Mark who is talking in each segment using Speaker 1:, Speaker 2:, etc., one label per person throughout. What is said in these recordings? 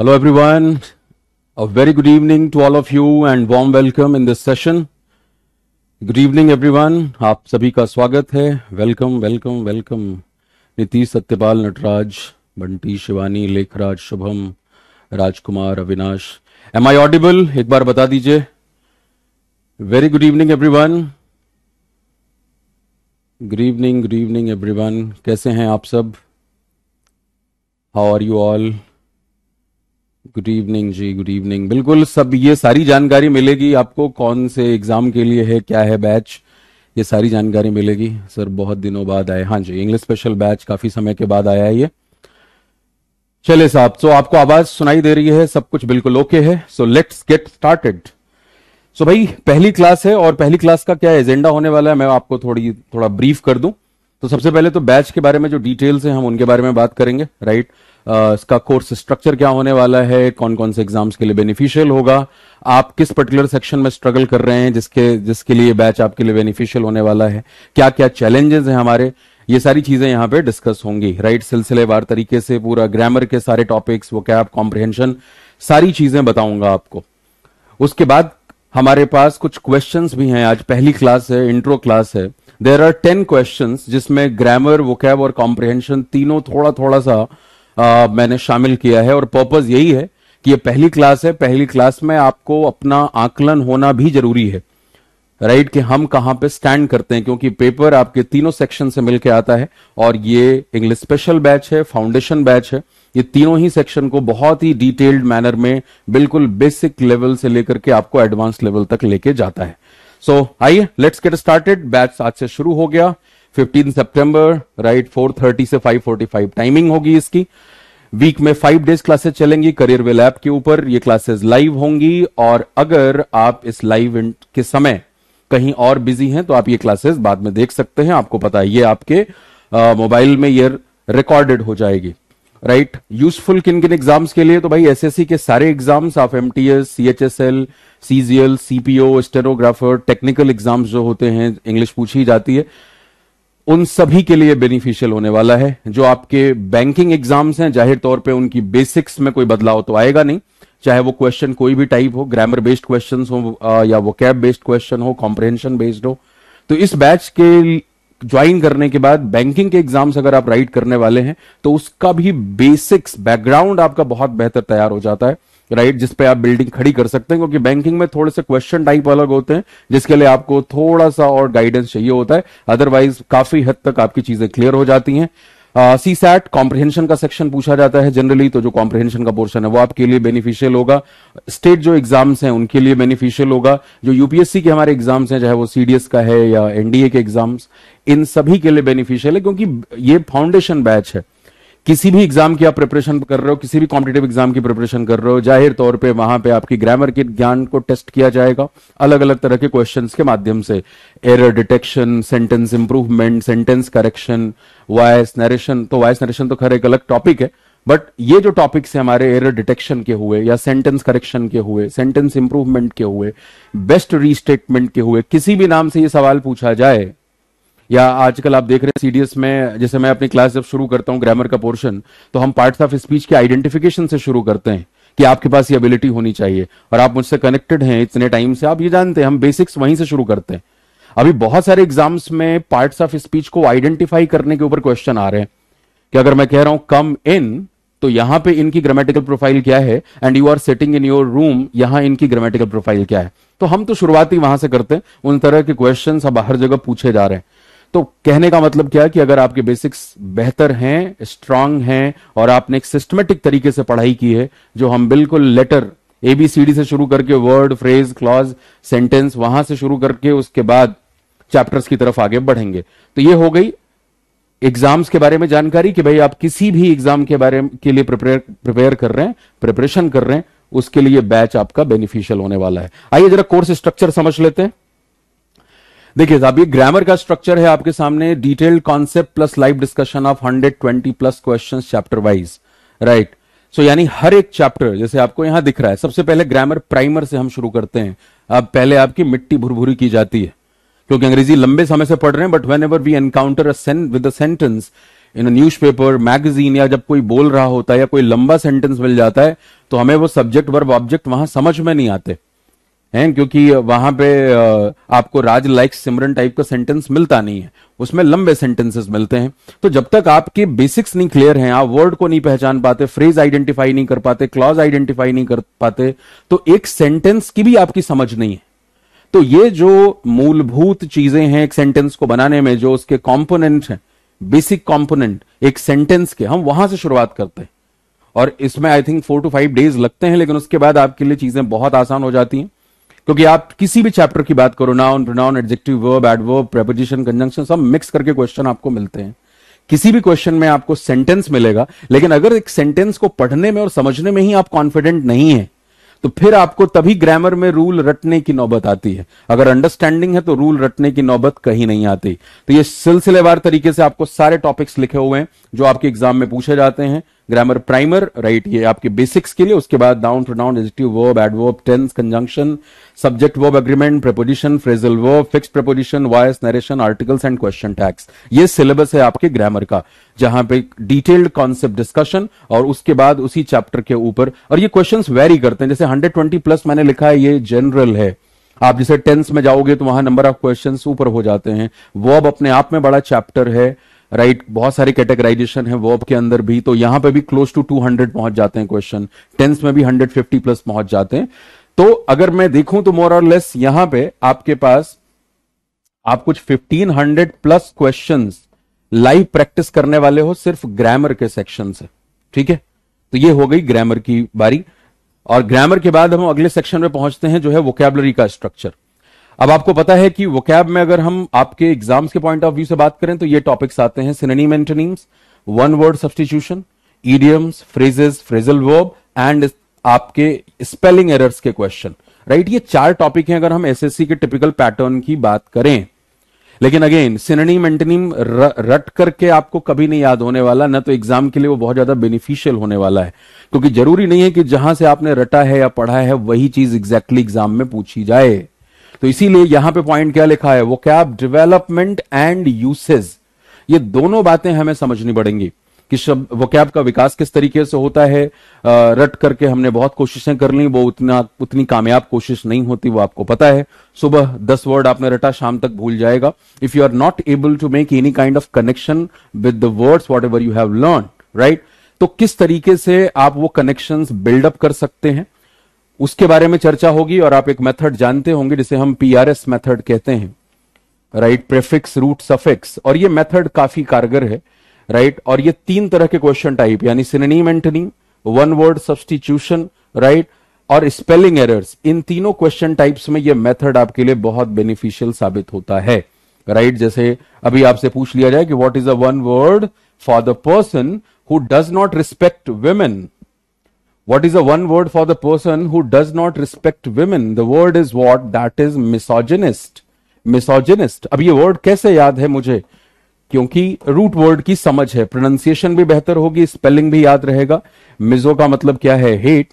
Speaker 1: Hello everyone, a very good evening to all of you and warm welcome in this session. Good evening everyone, आप सभी का स्वागत है welcome welcome welcome Nitish Satyapal Natraj Bunty Shivani Lekhraj Shubham Rajkumar Avinash am I audible एक बार बता दीजिए very good evening everyone good evening good evening everyone कैसे हैं आप सब how are you all good evening ji good evening बिल्कुल सब ये सारी जानकारी मिलेगी आपको कौन से एग्जाम के लिए है क्या है बैच ये सारी जानकारी मिलेगी सर बहुत दिनों बाद आए हाँ जी इंग्लिश स्पेशल बैच काफी समय के बाद आया है ये चले साहब सो तो आपको आवाज सुनाई दे रही है सब कुछ बिल्कुल ओके है so let's get started so भाई पहली क्लास है और पहली क्लास का क्या एजेंडा होने वाला है मैं आपको थोड़ी थोड़ा ब्रीफ कर दूं तो सबसे पहले तो बैच के बारे में जो डिटेल्स हैं हम उनके बारे में बात करेंगे राइट right? इसका कोर्स स्ट्रक्चर क्या होने वाला है कौन कौन से एग्जाम्स के लिए बेनिफिशियल होगा आप किस पर्टिकुलर सेक्शन में स्ट्रगल कर रहे हैं जिसके जिसके लिए बैच आपके लिए बेनिफिशियल होने वाला है क्या क्या चैलेंजेस हैं हमारे ये सारी चीजें यहाँ पे डिस्कस होंगी राइट सिलसिलेवार तरीके से पूरा ग्रामर के सारे टॉपिक्स वो कैब कॉम्प्रिहेंशन सारी चीजें बताऊंगा आपको उसके बाद हमारे पास कुछ क्वेश्चंस भी हैं आज पहली क्लास है इंट्रो क्लास है देर आर टेन क्वेश्चंस जिसमें ग्रामर कैब और कॉम्प्रिहेंशन तीनों थोड़ा थोड़ा सा आ, मैंने शामिल किया है और पर्पज यही है कि ये पहली क्लास है पहली क्लास में आपको अपना आकलन होना भी जरूरी है राइट कि हम कहां पे स्टैंड करते हैं क्योंकि पेपर आपके तीनों सेक्शन से मिलके आता है और ये इंग्लिश स्पेशल बैच है फाउंडेशन बैच है ये तीनों ही सेक्शन को बहुत ही डिटेल्ड मैनर में बिल्कुल बेसिक लेवल से लेकर के आपको एडवांस लेवल तक लेके जाता है सो आइए लेट्स गेट स्टार्टेड बैच आज से शुरू हो गया fifteen September right four thirty से फाइव फोर्टी फाइव टाइमिंग होगी इसकी वीक में फाइव डेज क्लासेस चलेंगी करियर वेल ऐप के ऊपर ये क्लासेस लाइव होंगी और अगर आप इस लाइव के समय कहीं और बिजी हैं तो आप ये क्लासेस बाद में देख सकते हैं आपको पता है ये आपके मोबाइल में ये रिकॉर्डेड हो जाएगी राइट यूजफुल किन किन एग्जाम्स के लिए तो भाई एसएससी के सारे एग्जाम्स आप S CHSL CGL CPO stenographer technical exams जो होते हैं इंग्लिश पूछी जाती है उन सभी के लिए बेनिफिशियल होने वाला है जो आपके बैंकिंग एग्जाम्स हैं जाहिर तौर पे उनकी बेसिक्स में कोई बदलाव तो आएगा नहीं चाहे वो क्वेश्चन कोई भी टाइप हो ग्रामर बेस्ड क्वेश्चन हो या वो कैब बेस्ड क्वेश्चन हो कॉम्प्रहेंशन बेस्ड हो तो इस बैच के ज्वाइन करने के बाद बैंकिंग के एग्जाम्स अगर आप राइट करने वाले हैं तो उसका भी बेसिक्स बैकग्राउंड आपका बहुत बेहतर तैयार हो जाता है राइट जिसपे आप बिल्डिंग खड़ी कर सकते हैं क्योंकि बैंकिंग में थोड़े से क्वेश्चन टाइप अलग होते हैं जिसके लिए आपको थोड़ा सा और गाइडेंस चाहिए होता है अदरवाइज काफी हद तक आपकी चीजें क्लियर हो जाती हैं सी सैट कॉम्प्रिहेंशन का सेक्शन पूछा जाता है जनरली तो जो कॉम्प्रिहेंशन का पोर्शन है वो आपके लिए बेनिफिशियल होगा स्टेट जो एग्जाम्स हैं उनके लिए बेनिफिशियल होगा जो यूपीएससी के हमारे एग्जाम्स हैं चाहे वो सीडीएस का है या एनडीए के एग्जाम्स इन सभी के लिए बेनिफिशियल है क्योंकि ये फाउंडेशन बैच है किसी भी एग्जाम की आप प्रिपरेशन कर रहे हो किसी भी कॉम्पिटेटिव एग्जाम की प्रिपरेशन कर रहे हो जाहिर तौर पे वहां पे आपकी ग्रामर के ज्ञान को टेस्ट किया जाएगा अलग अलग तरह के क्वेश्चंस के माध्यम से error detection sentence improvement sentence correction voice narration तो वॉयस नरेशन तो खर एक अलग टॉपिक है बट ये जो टॉपिक्स है हमारे एरर डिटेक्शन के हुए या सेंटेंस करेक्शन के हुए सेंटेंस इंप्रूवमेंट के हुए बेस्ट रीस्टेटमेंट के हुए किसी भी नाम से ये सवाल पूछा जाए या आजकल आप देख रहे हैं सीडीएस में जैसे मैं अपनी क्लास जब शुरू करता हूँ ग्रामर का पोर्शन तो हम पार्ट्स ऑफ स्पीच के आइडेंटिफिकेशन से शुरू करते हैं कि आपके पास ये एबिलिटी होनी चाहिए और आप मुझसे कनेक्टेड हैं इतने टाइम से आप ये जानते हैं हम बेसिक्स वहीं से शुरू करते हैं अभी बहुत सारे एग्जाम्स में पार्ट्स ऑफ स्पीच को आइडेंटिफाई करने के ऊपर क्वेश्चन आ रहे हैं कि अगर मैं कह रहा हूं कम इन तो यहां पे इनकी ग्रामेटिकल प्रोफाइल क्या है and you are sitting in your room यहां इनकी ग्रामेटिकल प्रोफाइल क्या है तो हम तो शुरुआती वहां से करते हैं उन तरह के क्वेश्चन अब हर जगह पूछे जा रहे हैं तो कहने का मतलब क्या कि अगर आपके बेसिक्स बेहतर हैं स्ट्रांग हैं और आपने एक सिस्टमेटिक तरीके से पढ़ाई की है जो हम बिल्कुल लेटर एबीसीडी से शुरू करके वर्ड फ्रेज क्लॉज सेंटेंस वहां से शुरू करके उसके बाद चैप्टर्स की तरफ आगे बढ़ेंगे तो ये हो गई एग्जाम्स के बारे में जानकारी कि भाई आप किसी भी एग्जाम के बारे के लिए प्रिपेयर प्रिपेयर कर रहे हैं प्रिपरेशन कर रहे हैं उसके लिए बैच आपका बेनिफिशियल होने वाला है आइए जरा कोर्स स्ट्रक्चर समझ लेते हैं देखिए साहब ये ग्रामर का स्ट्रक्चर है आपके सामने detailed concept plus live discussion of 120 plus question chapter wise right so यानी हर एक चैप्टर जैसे आपको यहां दिख रहा है सबसे पहले ग्रामर प्राइमर से हम शुरू करते हैं अब पहले आपकी मिट्टी भुरभुरी की जाती है क्योंकि अंग्रेजी लंबे समय से पढ़ रहे हैं but whenever we encounter with sentence in newspaper magazine या जब कोई बोल रहा होता है या कोई लंबा सेंटेंस मिल जाता है तो हमें वो सब्जेक्ट वर्ब ऑब्जेक्ट वहां समझ में नहीं आते हैं क्योंकि वहां पे आपको राज लाइक सिमरन टाइप का सेंटेंस मिलता नहीं है उसमें लंबे सेंटेंसेस मिलते हैं तो जब तक आपके बेसिक्स नहीं क्लियर हैं आप वर्ड को नहीं पहचान पाते फ्रेज आइडेंटिफाई नहीं कर पाते क्लॉज आइडेंटिफाई नहीं कर पाते तो एक सेंटेंस की भी आपकी समझ नहीं है तो ये जो मूलभूत चीजें हैं एक सेंटेंस को बनाने में जो उसके कॉम्पोनेंट हैं बेसिक कॉम्पोनेंट एक सेंटेंस के हम वहां से शुरुआत करते हैं और इसमें I think four to five days लगते हैं लेकिन उसके बाद आपके लिए चीजें बहुत आसान हो जाती हैं क्योंकि आप किसी भी चैप्टर की बात करो noun pronoun adjective verb adverb preposition conjunction सब मिक्स करके क्वेश्चन आपको मिलते हैं किसी भी क्वेश्चन में आपको सेंटेंस मिलेगा लेकिन अगर एक सेंटेंस को पढ़ने में और समझने में ही आप कॉन्फिडेंट नहीं है तो फिर आपको तभी ग्रामर में रूल रटने की नौबत आती है अगर अंडरस्टैंडिंग है तो रूल रटने की नौबत कहीं नहीं आती तो ये सिलसिलेवार तरीके से आपको सारे टॉपिक्स लिखे हुए हैं जो आपके एग्जाम में पूछे जाते हैं ग्रामर प्राइमर राइट ये आपके बेसिक्स के लिए उसके बाद down to down adjective verb adverb tense conjunction subject verb agreement preposition phrasal verb fix preposition voice narration articles and question tags ये सिलेबस है आपके ग्रामर का जहां पे डिटेल्ड कॉन्सेप्ट डिस्कशन और उसके बाद उसी चैप्टर के ऊपर और ये क्वेश्चन वेरी करते हैं जैसे हंड्रेड ट्वेंटी प्लस मैंने लिखा है ये जनरल है आप जैसे टेंस में जाओगे तो वहां नंबर ऑफ क्वेश्चन ऊपर हो जाते हैं वर्ब अपने आप में बड़ा चैप्टर है राइट right? बहुत सारे कैटेगराइजेशन है वर्ब के अंदर भी तो यहां पे भी क्लोज टू 200 पहुंच जाते हैं क्वेश्चन टेंस में भी 150 प्लस पहुंच जाते हैं तो अगर मैं देखूं तो मोर और लेस यहां पे आपके पास आप कुछ 1500 प्लस क्वेश्चंस लाइव प्रैक्टिस करने वाले हो सिर्फ ग्रामर के सेक्शन से ठीक है तो ये हो गई ग्रामर की बारी और ग्रामर के बाद हम अगले सेक्शन में पहुंचते हैं जो है वोकेबलरी का स्ट्रक्चर अब आपको पता है कि वोकैब में अगर हम आपके एग्जाम्स के पॉइंट ऑफ व्यू से बात करें तो ये टॉपिक्स आते हैं synonym antonyms one word substitution idioms phrases phrasal verb and आपके स्पेलिंग एरर्स के क्वेश्चन राइट ये चार टॉपिक हैं अगर हम एसएससी के टिपिकल पैटर्न की बात करें लेकिन अगेन सिनेम मेंटनिम रट करके आपको कभी नहीं याद होने वाला ना तो एग्जाम के लिए वो बहुत ज्यादा बेनिफिशियल होने वाला है क्योंकि जरूरी नहीं है कि जहां से आपने रटा है या पढ़ा है वही चीज एग्जैक्टली एग्जाम में पूछी जाए तो इसीलिए यहां पे पॉइंट क्या लिखा है वो क्या डेवलपमेंट एंड यूसेज ये दोनों बातें हमें समझनी पड़ेंगी कि शब्द वो कैब का विकास किस तरीके से होता है आ, रट करके हमने बहुत कोशिशें कर ली वो उतना उतनी कामयाब कोशिश नहीं होती वो आपको पता है सुबह दस वर्ड आपने रटा शाम तक भूल जाएगा if you are not able to make any kind of connection with the words whatever you have learn right तो किस तरीके से आप वो कनेक्शन बिल्डअप कर सकते हैं उसके बारे में चर्चा होगी और आप एक मेथड जानते होंगे जिसे हम पीआरएस मेथड कहते हैं राइट प्रेफिक्स रूट सफिक्स और ये मेथड काफी कारगर है राइट और ये तीन तरह के क्वेश्चन टाइप यानी synonym antonym one word substitution right और स्पेलिंग एरर्स इन तीनों क्वेश्चन टाइप्स में ये मेथड आपके लिए बहुत बेनिफिशियल साबित होता है राइट right? जैसे अभी आपसे पूछ लिया जाए कि what is a one word for the person who does not respect women what is the one word for the person who does not respect women the word is what that is misogynist misogynist अब ये word कैसे याद है मुझे क्योंकि root word की समझ है प्रोनाउंसिएशन भी बेहतर होगी स्पेलिंग भी याद रहेगा मिजो का मतलब क्या है हेट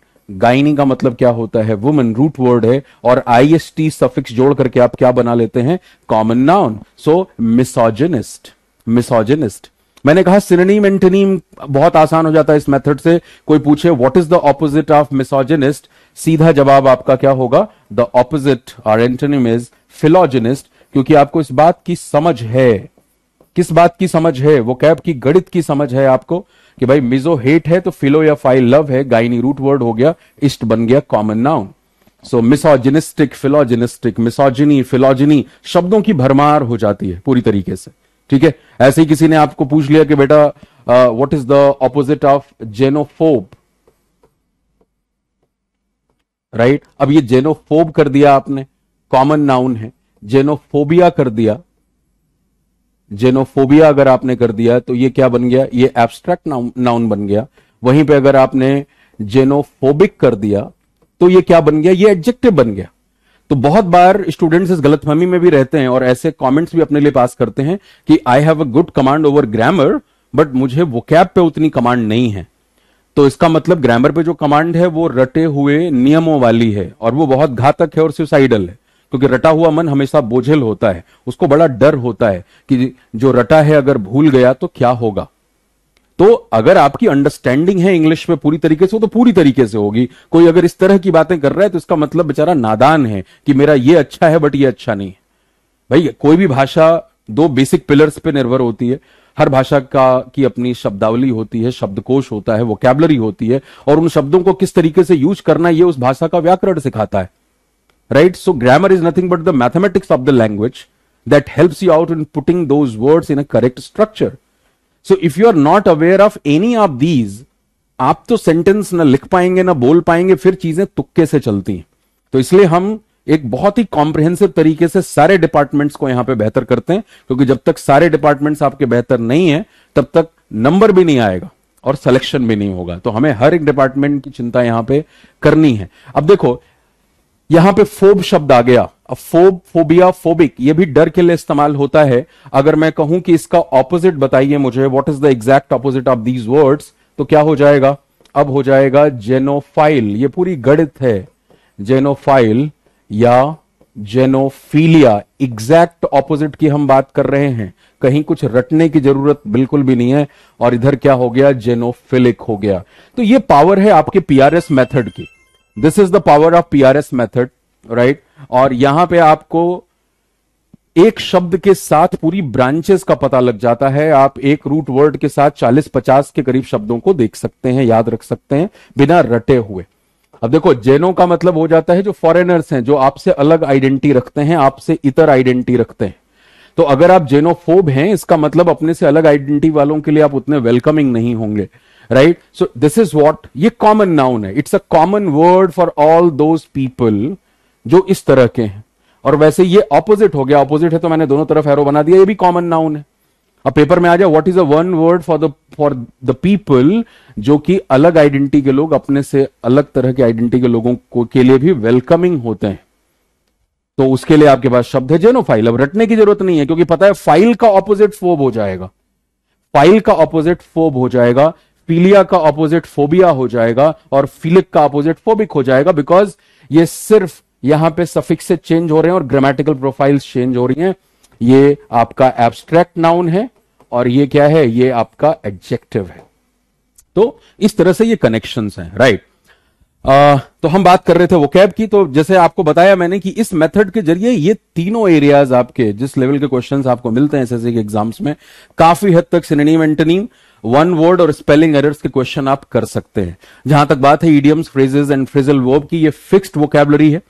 Speaker 1: गाइनी का मतलब क्या होता है वुमन रूट वर्ड है और आई एस टी सफिक्स जोड़ करके आप क्या बना लेते हैं common noun so misogynist misogynist मैंने कहा सिनोनिम एंटनीम बहुत आसान हो जाता है इस मेथड से कोई पूछे what is the opposite of misogynist सीधा जवाब आपका क्या होगा द ऑपोजिट और एंटनीम इज फिलोजिनिस्ट क्योंकि आपको इस बात की समझ है किस बात की समझ है वो कैब की गणित की समझ है आपको कि भाई मिजो हेट है तो फिलो या फाइल लव है गाइनी रूट वर्ड हो गया इष्ट बन गया common noun so misogynistic philogynistic misogyny philogyny शब्दों की भरमार हो जाती है पूरी तरीके से ठीक है ऐसे ही किसी ने आपको पूछ लिया कि बेटा what is the opposite of xenophobe right अब ये जेनोफोब कर दिया आपने कॉमन नाउन है जेनोफोबिया कर दिया जेनोफोबिया अगर आपने कर दिया तो ये क्या बन गया ये एब्स्ट्रैक्ट नाउन बन गया वहीं पे अगर आपने जेनोफोबिक कर दिया तो ये क्या बन गया ये एडजेक्टिव बन गया तो बहुत बार स्टूडेंट्स इस गलतफहमी में भी रहते हैं और ऐसे कमेंट्स भी अपने लिए पास करते हैं कि I have a good command over grammar but मुझे वो कैब पे उतनी कमांड नहीं है तो इसका मतलब ग्रामर पे जो कमांड है वो रटे हुए नियमों वाली है और वो बहुत घातक है और सुसाइडल है क्योंकि रटा हुआ मन हमेशा बोझिल होता है उसको बड़ा डर होता है कि जो रटा है अगर भूल गया तो क्या होगा तो अगर आपकी अंडरस्टैंडिंग है इंग्लिश में पूरी तरीके से तो पूरी तरीके से होगी कोई अगर इस तरह की बातें कर रहा है तो इसका मतलब बेचारा नादान है कि मेरा ये अच्छा है बट ये अच्छा नहीं है भाई कोई भी भाषा दो बेसिक पिलर्स पे निर्भर होती है हर भाषा का की अपनी शब्दावली होती है शब्दकोश होता है कैबलरी होती है और उन शब्दों को किस तरीके से यूज करना यह उस भाषा का व्याकरण सिखाता है right so grammar is nothing but the mathematics of the language that helps you out in putting those words in a correct structure so if you are not aware of any of these आप तो sentence ना लिख पाएंगे ना बोल पाएंगे फिर चीजें तुक्के से चलती हैं तो इसलिए हम एक बहुत ही कॉम्प्रिहेंसिव तरीके से सारे डिपार्टमेंट्स को यहां पे बेहतर करते हैं क्योंकि जब तक सारे डिपार्टमेंट्स आपके बेहतर नहीं है तब तक नंबर भी नहीं आएगा और सिलेक्शन भी नहीं होगा तो हमें हर एक डिपार्टमेंट की चिंता यहां पे करनी है अब देखो यहां पे फोब शब्द आ गया अब फोब फोबिया फोबिक ये भी डर के लिए इस्तेमाल होता है अगर मैं कहूं कि इसका ऑपोजिट बताइए मुझे what is the exact opposite of these words तो क्या हो जाएगा अब हो जाएगा जेनोफाइल ये पूरी गणित है जेनोफाइल या जेनोफीलिया एग्जैक्ट ऑपोजिट की हम बात कर रहे हैं कहीं कुछ रटने की जरूरत बिल्कुल भी नहीं है और इधर क्या हो गया जेनोफिलिक हो गया तो ये पावर है आपके पीआरएस मेथड की this is the power of PRS method right और यहां पे आपको एक शब्द के साथ पूरी ब्रांचेस का पता लग जाता है आप एक रूट वर्ड के साथ 40-50 के करीब शब्दों को देख सकते हैं याद रख सकते हैं बिना रटे हुए अब देखो जैनों का मतलब हो जाता है जो फॉरेनर्स हैं जो आपसे अलग आइडेंटिटी रखते हैं आपसे इतर आइडेंटिटी रखते हैं तो अगर आप जेनोफोब हैं इसका मतलब अपने से अलग आइडेंटिटी वालों के लिए आप उतने वेलकमिंग नहीं होंगे right so this is what ये कॉमन नाउन है it's a common word for all those people जो इस तरह के हैं और वैसे ये ऑपोजिट हो गया ऑपोजिट है तो मैंने दोनों तरफ एरो बना दिया ये भी कॉमन नाउन है अब पेपर में आ जाए what is a one word for the for the people जो कि अलग आइडेंटिटी के लोग अपने से अलग तरह के आइडेंटिटी के लोगों को के लिए भी वेलकमिंग होते हैं तो उसके लिए आपके पास शब्द है फाइल अब रटने की जरूरत नहीं है क्योंकि पता है फाइल का ऑपोजिट फोब हो जाएगा फाइल का ऑपोजिट फोब हो जाएगा फीलिया का ऑपोजिट फोबिया हो जाएगा और फिलिक का ऑपोजिट फोबिक हो जाएगा बिकॉज ये सिर्फ यहां पे से चेंज हो रहे हैं और ग्रामेटिकल प्रोफाइल चेंज हो रही हैं ये आपका एब्स्ट्रैक्ट नाउन है और ये क्या है ये आपका एडजेक्टिव है तो इस तरह से ये कनेक्शंस हैं राइट आ, तो हम बात कर रहे थे कैब की तो जैसे आपको बताया मैंने कि इस मेथड के जरिए ये तीनों एरियाज आपके जिस लेवल के क्वेश्चंस आपको मिलते हैं एसएससी के एग्जाम्स में काफी हद तक सिनेम एंटनीम वन वर्ड और स्पेलिंग एरर्स के क्वेश्चन आप कर सकते हैं जहां तक बात है idioms phrases and phrasal verb की ये फिक्स्ड वोकेबलरी है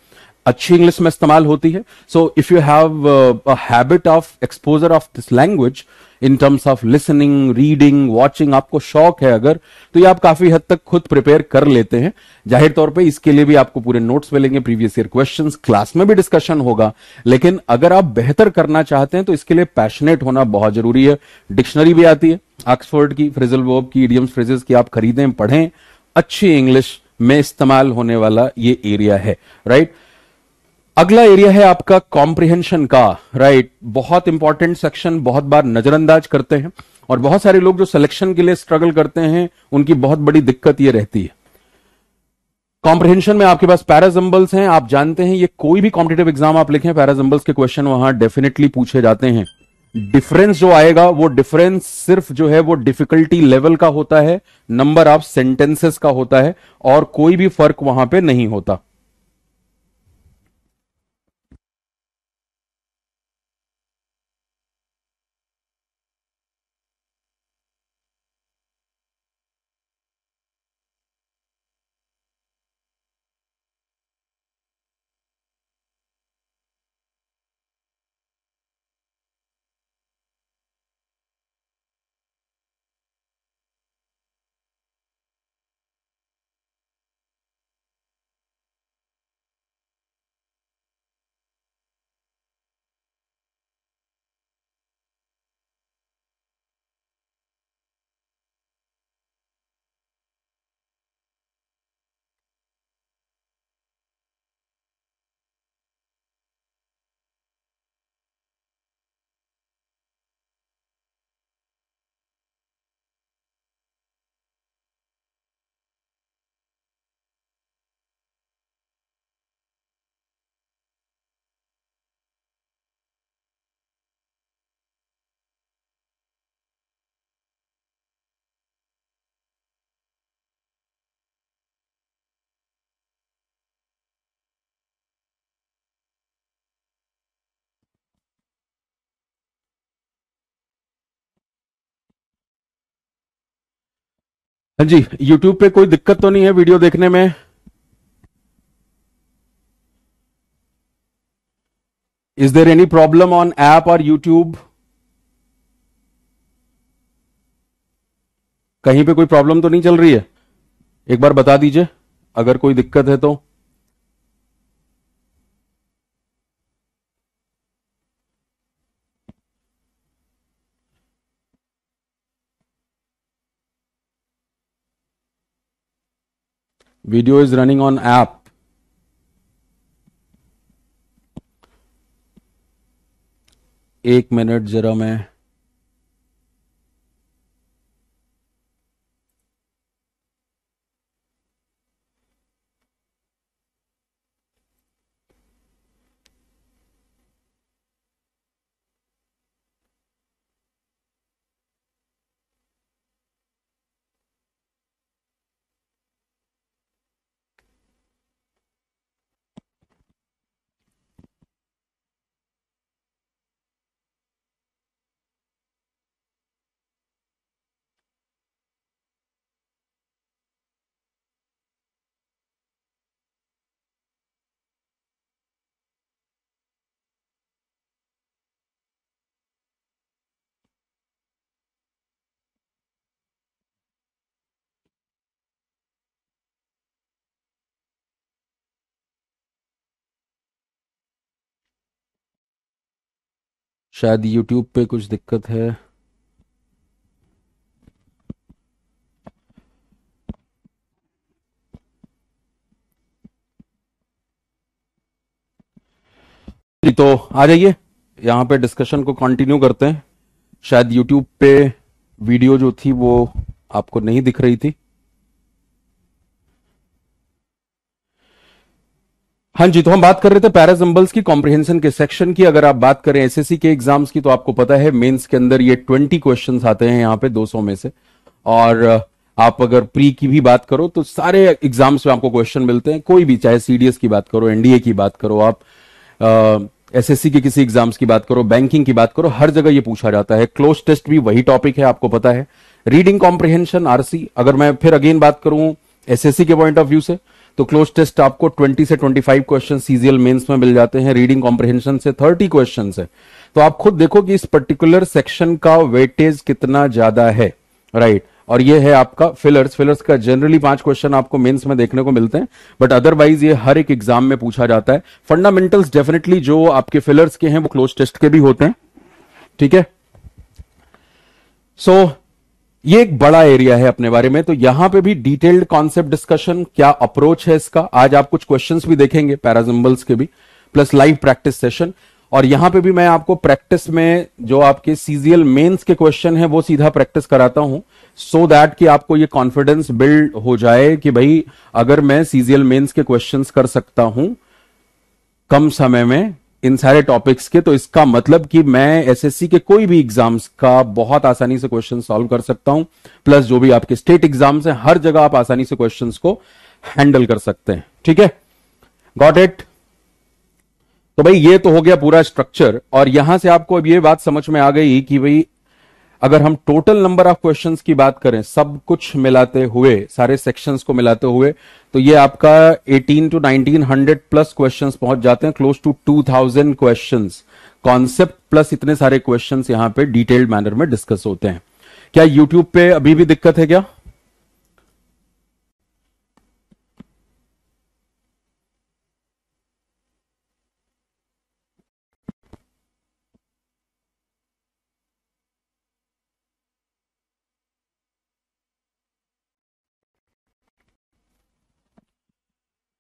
Speaker 1: अच्छी इंग्लिश में इस्तेमाल होती है so if you have a habit of exposure of this language in terms of listening reading watching आपको शौक है अगर तो ये आप काफी हद तक खुद प्रिपेयर कर लेते हैं जाहिर तौर पे इसके लिए भी आपको पूरे नोट्स मिलेंगे प्रीवियस ईयर क्वेश्चन क्लास में भी डिस्कशन होगा लेकिन अगर आप बेहतर करना चाहते हैं तो इसके लिए पैशनेट होना बहुत जरूरी है डिक्शनरी भी आती है ऑक्सफोर्ड की फ्रिजल वोब की इडियम्स फ्रेजेस की आप खरीदें पढ़ें अच्छी इंग्लिश में इस्तेमाल होने वाला ये एरिया है राइट right? अगला एरिया है आपका कॉम्प्रिहेंशन का राइट right? बहुत इंपॉर्टेंट सेक्शन बहुत बार नजरअंदाज करते हैं और बहुत सारे लोग जो सिलेक्शन के लिए स्ट्रगल करते हैं उनकी बहुत बड़ी दिक्कत ये रहती है कॉम्प्रिहेंशन में आपके पास पैराजम्बल्स हैं आप जानते हैं ये कोई भी कॉम्पिटेटिव एग्जाम आप लिखे पैराजम्बल्स के क्वेश्चन वहां डेफिनेटली पूछे जाते हैं डिफरेंस जो आएगा वो डिफरेंस सिर्फ जो है वो डिफिकल्टी लेवल का होता है नंबर ऑफ सेंटेंसेस का होता है और कोई भी फर्क वहां पे नहीं होता हाँ जी यूट्यूब पे कोई दिक्कत तो नहीं है वीडियो देखने में is there any problem on app और यूट्यूब कहीं पे कोई प्रॉब्लम तो नहीं चल रही है एक बार बता दीजिए अगर कोई दिक्कत है तो video is running on app एक मिनट जरा मैं शायद यूट्यूब पे कुछ दिक्कत है तो आ जाइए यहां पे डिस्कशन को कंटिन्यू करते हैं शायद यूट्यूब पे वीडियो जो थी वो आपको नहीं दिख रही थी हाँ जी तो हम बात कर रहे थे पैराजम्बल्स की कॉम्प्रिहेंशन के सेक्शन की अगर आप बात करें एसएससी के एग्जाम्स की तो आपको पता है मेंस के अंदर ये ट्वेंटी क्वेश्चन आते हैं यहाँ पे दो सौ में से और आप अगर प्री की भी बात करो तो सारे एग्जाम्स में आपको क्वेश्चन मिलते हैं कोई भी चाहे सीडीएस की बात करो एनडीए की बात करो आप एस एस के किसी एग्जाम्स की बात करो बैंकिंग की बात करो हर जगह ये पूछा जाता है क्लोज टेस्ट भी वही टॉपिक है आपको पता है रीडिंग कॉम्प्रिहेंशन आरसी अगर मैं फिर अगेन बात करूं एसएससी के पॉइंट ऑफ व्यू से तो क्लोज टेस्ट आपको 20 से 25 क्वेश्चन सीजीएल मेन्स में मिल जाते हैं रीडिंग कॉम्प्रिहेंशन से 30 क्वेश्चन है तो आप खुद देखो कि इस पर्टिकुलर सेक्शन का वेटेज कितना ज्यादा है राइट right. और ये है आपका फिलर्स फिलर्स का जनरली पांच क्वेश्चन आपको मेंस में देखने को मिलते हैं बट अदरवाइज ये हर एक एग्जाम में पूछा जाता है फंडामेंटल्स डेफिनेटली जो आपके फिलर्स के हैं वो क्लोज टेस्ट के भी होते हैं ठीक है सो so, ये एक बड़ा एरिया है अपने बारे में तो यहां पे भी डिटेल्ड कॉन्सेप्ट डिस्कशन क्या अप्रोच है इसका आज आप कुछ क्वेश्चंस भी देखेंगे पैराजिम्बल्स के भी प्लस लाइव प्रैक्टिस सेशन और यहां पे भी मैं आपको प्रैक्टिस में जो आपके सीजीएल मेंस के क्वेश्चन है वो सीधा प्रैक्टिस कराता हूं सो so दैट कि आपको ये कॉन्फिडेंस बिल्ड हो जाए कि भाई अगर मैं सीजीएल मेंस के क्वेश्चंस कर सकता हूं कम समय में इन सारे टॉपिक्स के तो इसका मतलब कि मैं एसएससी के कोई भी एग्जाम्स का बहुत आसानी से क्वेश्चन सॉल्व कर सकता हूं प्लस जो भी आपके स्टेट एग्जाम्स हैं हर जगह आप आसानी से क्वेश्चन को हैंडल कर सकते हैं ठीक है गॉट इट तो भाई ये तो हो गया पूरा स्ट्रक्चर और यहां से आपको अब ये बात समझ में आ गई कि भाई अगर हम टोटल नंबर ऑफ क्वेश्चंस की बात करें सब कुछ मिलाते हुए सारे सेक्शंस को मिलाते हुए तो ये आपका 18 टू 1900 प्लस क्वेश्चंस पहुंच जाते हैं close to 2000 questions concept plus इतने सारे क्वेश्चंस यहां पे डिटेल्ड मैनर में डिस्कस होते हैं क्या यूट्यूब पे अभी भी दिक्कत है क्या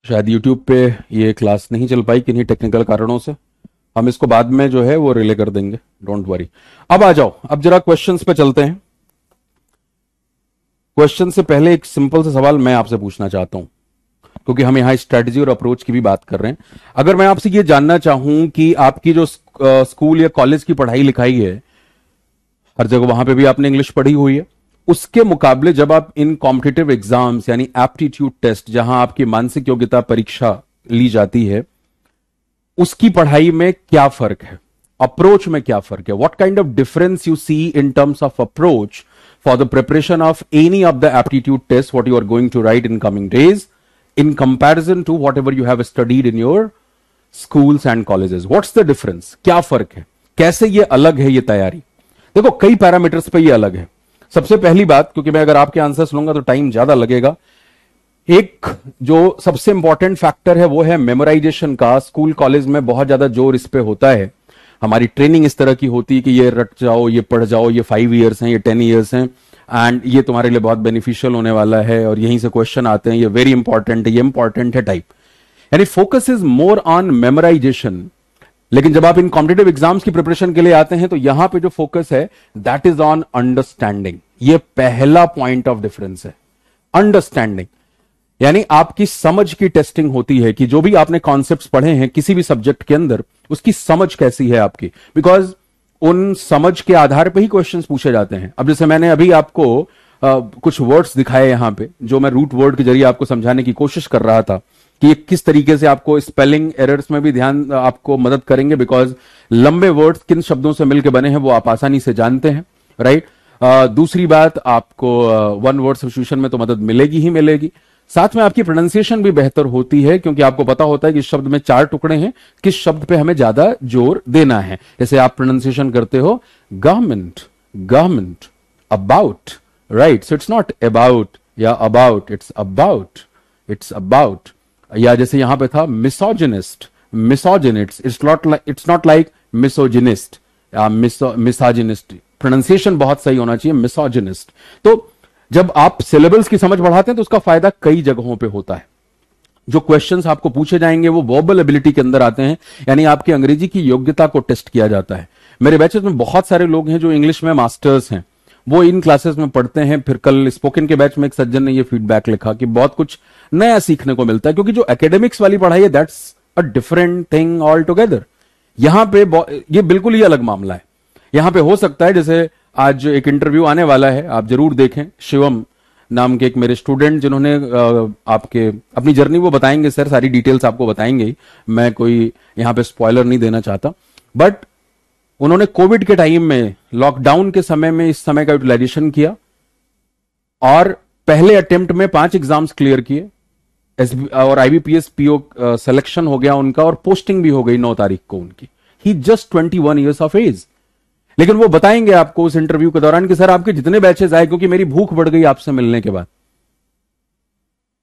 Speaker 1: शायद यूट्यूब पे ये क्लास नहीं चल पाई किन्हीं टेक्निकल कारणों से हम इसको बाद में जो है वो रिले कर देंगे डोंट वरी अब आ जाओ अब जरा क्वेश्चंस पे चलते हैं क्वेश्चन से पहले एक सिंपल सा सवाल मैं आपसे पूछना चाहता हूं क्योंकि हम यहां स्ट्रेटजी और अप्रोच की भी बात कर रहे हैं अगर मैं आपसे ये जानना चाहूं कि आपकी जो स्कूल या कॉलेज की पढ़ाई लिखाई है हर जगह वहां पे भी आपने इंग्लिश पढ़ी हुई है उसके मुकाबले जब आप इन कॉम्पिटेटिव एग्जाम्स यानी एप्टीट्यूड टेस्ट जहां आपकी मानसिक योग्यता परीक्षा ली जाती है उसकी पढ़ाई में क्या फर्क है अप्रोच में क्या फर्क है what kind of difference you see in terms of approach for the preparation of any of the aptitude test what you are going to write in coming days in comparison to whatever you have studied in your school and colleges what's the difference क्या फर्क है कैसे ये अलग है ये तैयारी देखो कई पैरामीटर्स पे ये अलग है सबसे पहली बात क्योंकि मैं अगर आपके आंसर लूंगा तो टाइम ज्यादा लगेगा एक जो सबसे इंपॉर्टेंट फैक्टर है वो है मेमोराइजेशन का स्कूल कॉलेज में बहुत ज्यादा जोर इस पे होता है हमारी ट्रेनिंग इस तरह की होती है कि ये रट जाओ ये पढ़ जाओ ये फाइव ईयर्स हैं ये टेन ईयर्स हैं एंड ये तुम्हारे लिए बहुत बेनिफिशियल होने वाला है और यहीं से क्वेश्चन आते हैं ये वेरी इंपॉर्टेंट है ये इंपॉर्टेंट है टाइप यानी focus is more on memorization लेकिन जब आप इन कॉम्पिटेटिव एग्जाम्स की प्रिपरेशन के लिए आते हैं तो यहां पे जो फोकस है दैट इज ऑन अंडरस्टैंडिंग ये पहला पॉइंट ऑफ डिफरेंस है अंडरस्टैंडिंग यानी आपकी समझ की टेस्टिंग होती है कि जो भी आपने कॉन्सेप्ट पढ़े हैं किसी भी सब्जेक्ट के अंदर उसकी समझ कैसी है आपकी बिकॉज उन समझ के आधार पर ही क्वेश्चन पूछे जाते हैं अब जैसे मैंने अभी आपको आ, कुछ वर्ड्स दिखाए यहां पे जो मैं रूट वर्ड के जरिए आपको समझाने की कोशिश कर रहा था कि ये किस तरीके से आपको स्पेलिंग एरर्स में भी ध्यान आपको मदद करेंगे बिकॉज लंबे वर्ड्स किन शब्दों से मिलकर बने हैं वो आप आसानी से जानते हैं राइट right? दूसरी बात आपको वन वर्ड सब्सिट्यूशन में तो मदद मिलेगी ही मिलेगी साथ में आपकी प्रोनाउंसिएशन भी बेहतर होती है क्योंकि आपको पता होता है कि शब्द में चार टुकड़े हैं किस शब्द पे हमें ज्यादा जोर देना है जैसे आप प्रोनाउंसिएशन करते हो government government about right so it's not about या about it's about it's about या जैसे यहां पे था misogynist misogynist it's not it's not like misogynist misogynist pronunciation बहुत सही होना चाहिए मिसोजिनिस्ट तो जब आप सिलेबल्स की समझ बढ़ाते हैं तो उसका फायदा कई जगहों पे होता है जो क्वेश्चन आपको पूछे जाएंगे वो वर्बल एबिलिटी के अंदर आते हैं यानी आपकी अंग्रेजी की योग्यता को टेस्ट किया जाता है मेरे बैचेस में बहुत सारे लोग हैं जो इंग्लिश में मास्टर्स हैं वो इन क्लासेस में पढ़ते हैं फिर कल स्पोकन के बैच में एक सज्जन ने ये फीडबैक लिखा कि बहुत कुछ नया सीखने को मिलता है क्योंकि जो एकेडमिक्स वाली पढ़ाई है that's a different thing altogether यहाँ पे ये बिल्कुल ही अलग मामला है यहां पे हो सकता है जैसे आज एक इंटरव्यू आने वाला है आप जरूर देखें शिवम नाम के एक मेरे स्टूडेंट जिन्होंने आपके अपनी जर्नी वो बताएंगे सर सारी डिटेल्स आपको बताएंगे मैं कोई यहाँ पे स्पॉयलर नहीं देना चाहता बट उन्होंने कोविड के टाइम में लॉकडाउन के समय में इस समय का यूटिलाइजेशन किया और पहले अटेम्प्ट में पांच एग्जाम्स क्लियर किए एस और आईबीपीएस पीओ सिलेक्शन हो गया उनका और पोस्टिंग भी हो गई नौ तारीख को उनकी ही just twenty one years of age लेकिन वो बताएंगे आपको उस इंटरव्यू के दौरान कि सर आपके जितने बैचेस आए क्योंकि मेरी भूख बढ़ गई आपसे मिलने के बाद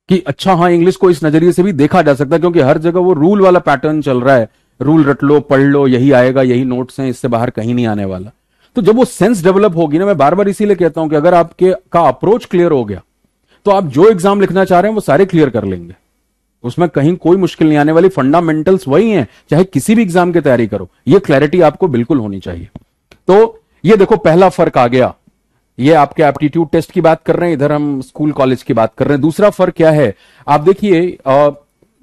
Speaker 1: कि अच्छा हाँ इंग्लिश को इस नजरिए से भी देखा जा सकता है क्योंकि हर जगह वो रूल वाला पैटर्न चल रहा है रूल रट लो पढ़ लो यही आएगा यही नोट्स हैं इससे बाहर कहीं नहीं आने वाला तो जब वो सेंस डेवलप होगी ना मैं बार बार इसीलिए कहता हूं कि अगर आपके का अप्रोच क्लियर हो गया तो आप जो एग्जाम लिखना चाह रहे हैं वो सारे क्लियर कर लेंगे उसमें कहीं कोई मुश्किल नहीं आने वाली फंडामेंटल्स वही हैं चाहे किसी भी एग्जाम की तैयारी करो ये क्लैरिटी आपको बिल्कुल होनी चाहिए तो ये देखो पहला फर्क आ गया ये आपके एप्टीट्यूड टेस्ट की बात कर रहे हैं इधर हम स्कूल कॉलेज की बात कर रहे हैं दूसरा फर्क क्या है आप देखिए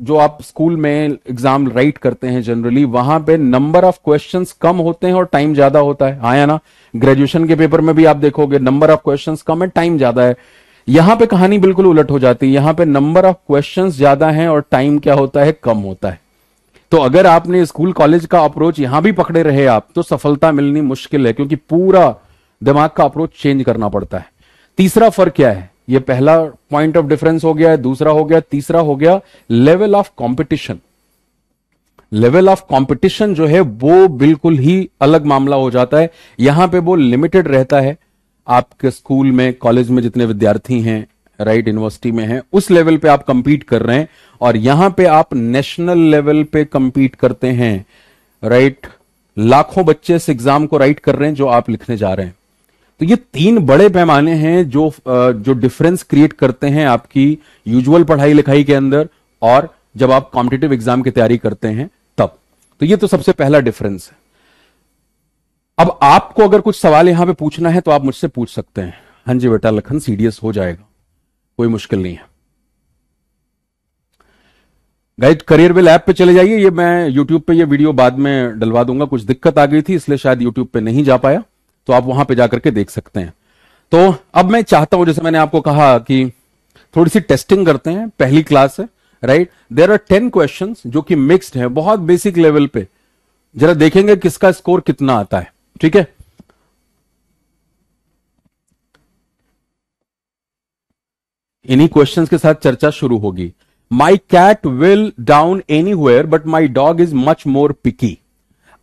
Speaker 1: जो आप स्कूल में एग्जाम राइट करते हैं जनरली वहां पे नंबर ऑफ क्वेश्चंस कम होते हैं और टाइम ज्यादा होता है आया हाँ ना ग्रेजुएशन के पेपर में भी आप देखोगे नंबर ऑफ क्वेश्चंस कम है टाइम ज्यादा है यहां पे कहानी बिल्कुल उलट हो जाती है यहां पे नंबर ऑफ क्वेश्चंस ज्यादा है और टाइम क्या होता है कम होता है तो अगर आपने स्कूल कॉलेज का अप्रोच यहां भी पकड़े रहे आप तो सफलता मिलनी मुश्किल है क्योंकि पूरा दिमाग का अप्रोच चेंज करना पड़ता है तीसरा फर्क क्या है ये पहला पॉइंट ऑफ डिफरेंस हो गया है दूसरा हो गया तीसरा हो गया level of competition level of competition जो है वो बिल्कुल ही अलग मामला हो जाता है यहां पे वो लिमिटेड रहता है आपके स्कूल में कॉलेज में जितने विद्यार्थी हैं राइट यूनिवर्सिटी में हैं उस लेवल पे आप कंपीट कर रहे हैं और यहां पे आप नेशनल लेवल पे कंपीट करते हैं राइट लाखों बच्चे इस एग्जाम को राइट कर रहे हैं जो आप लिखने जा रहे हैं तो ये तीन बड़े पैमाने हैं जो जो डिफरेंस क्रिएट करते हैं आपकी यूजुअल पढ़ाई लिखाई के अंदर और जब आप कॉम्पिटेटिव एग्जाम की तैयारी करते हैं तब तो ये तो सबसे पहला डिफरेंस है अब आपको अगर कुछ सवाल यहां पे पूछना है तो आप मुझसे पूछ सकते हैं हां जी बेटा लखन सीडीएस हो जाएगा कोई मुश्किल नहीं है गाइड करियर विल ऐप पे चले जाइए ये मैं यूट्यूब पे ये वीडियो बाद में डलवा दूंगा कुछ दिक्कत आ गई थी इसलिए शायद यूट्यूब पे नहीं जा पाया तो आप वहां पे जाकर के देख सकते हैं तो अब मैं चाहता हूं जैसे मैंने आपको कहा कि थोड़ी सी टेस्टिंग करते हैं पहली क्लास है right there are ten question जो कि मिक्सड है बहुत बेसिक लेवल पे जरा देखेंगे किसका स्कोर कितना आता है ठीक है इन्हीं क्वेश्चन के साथ चर्चा शुरू होगी my cat will down any but my dog is much more picky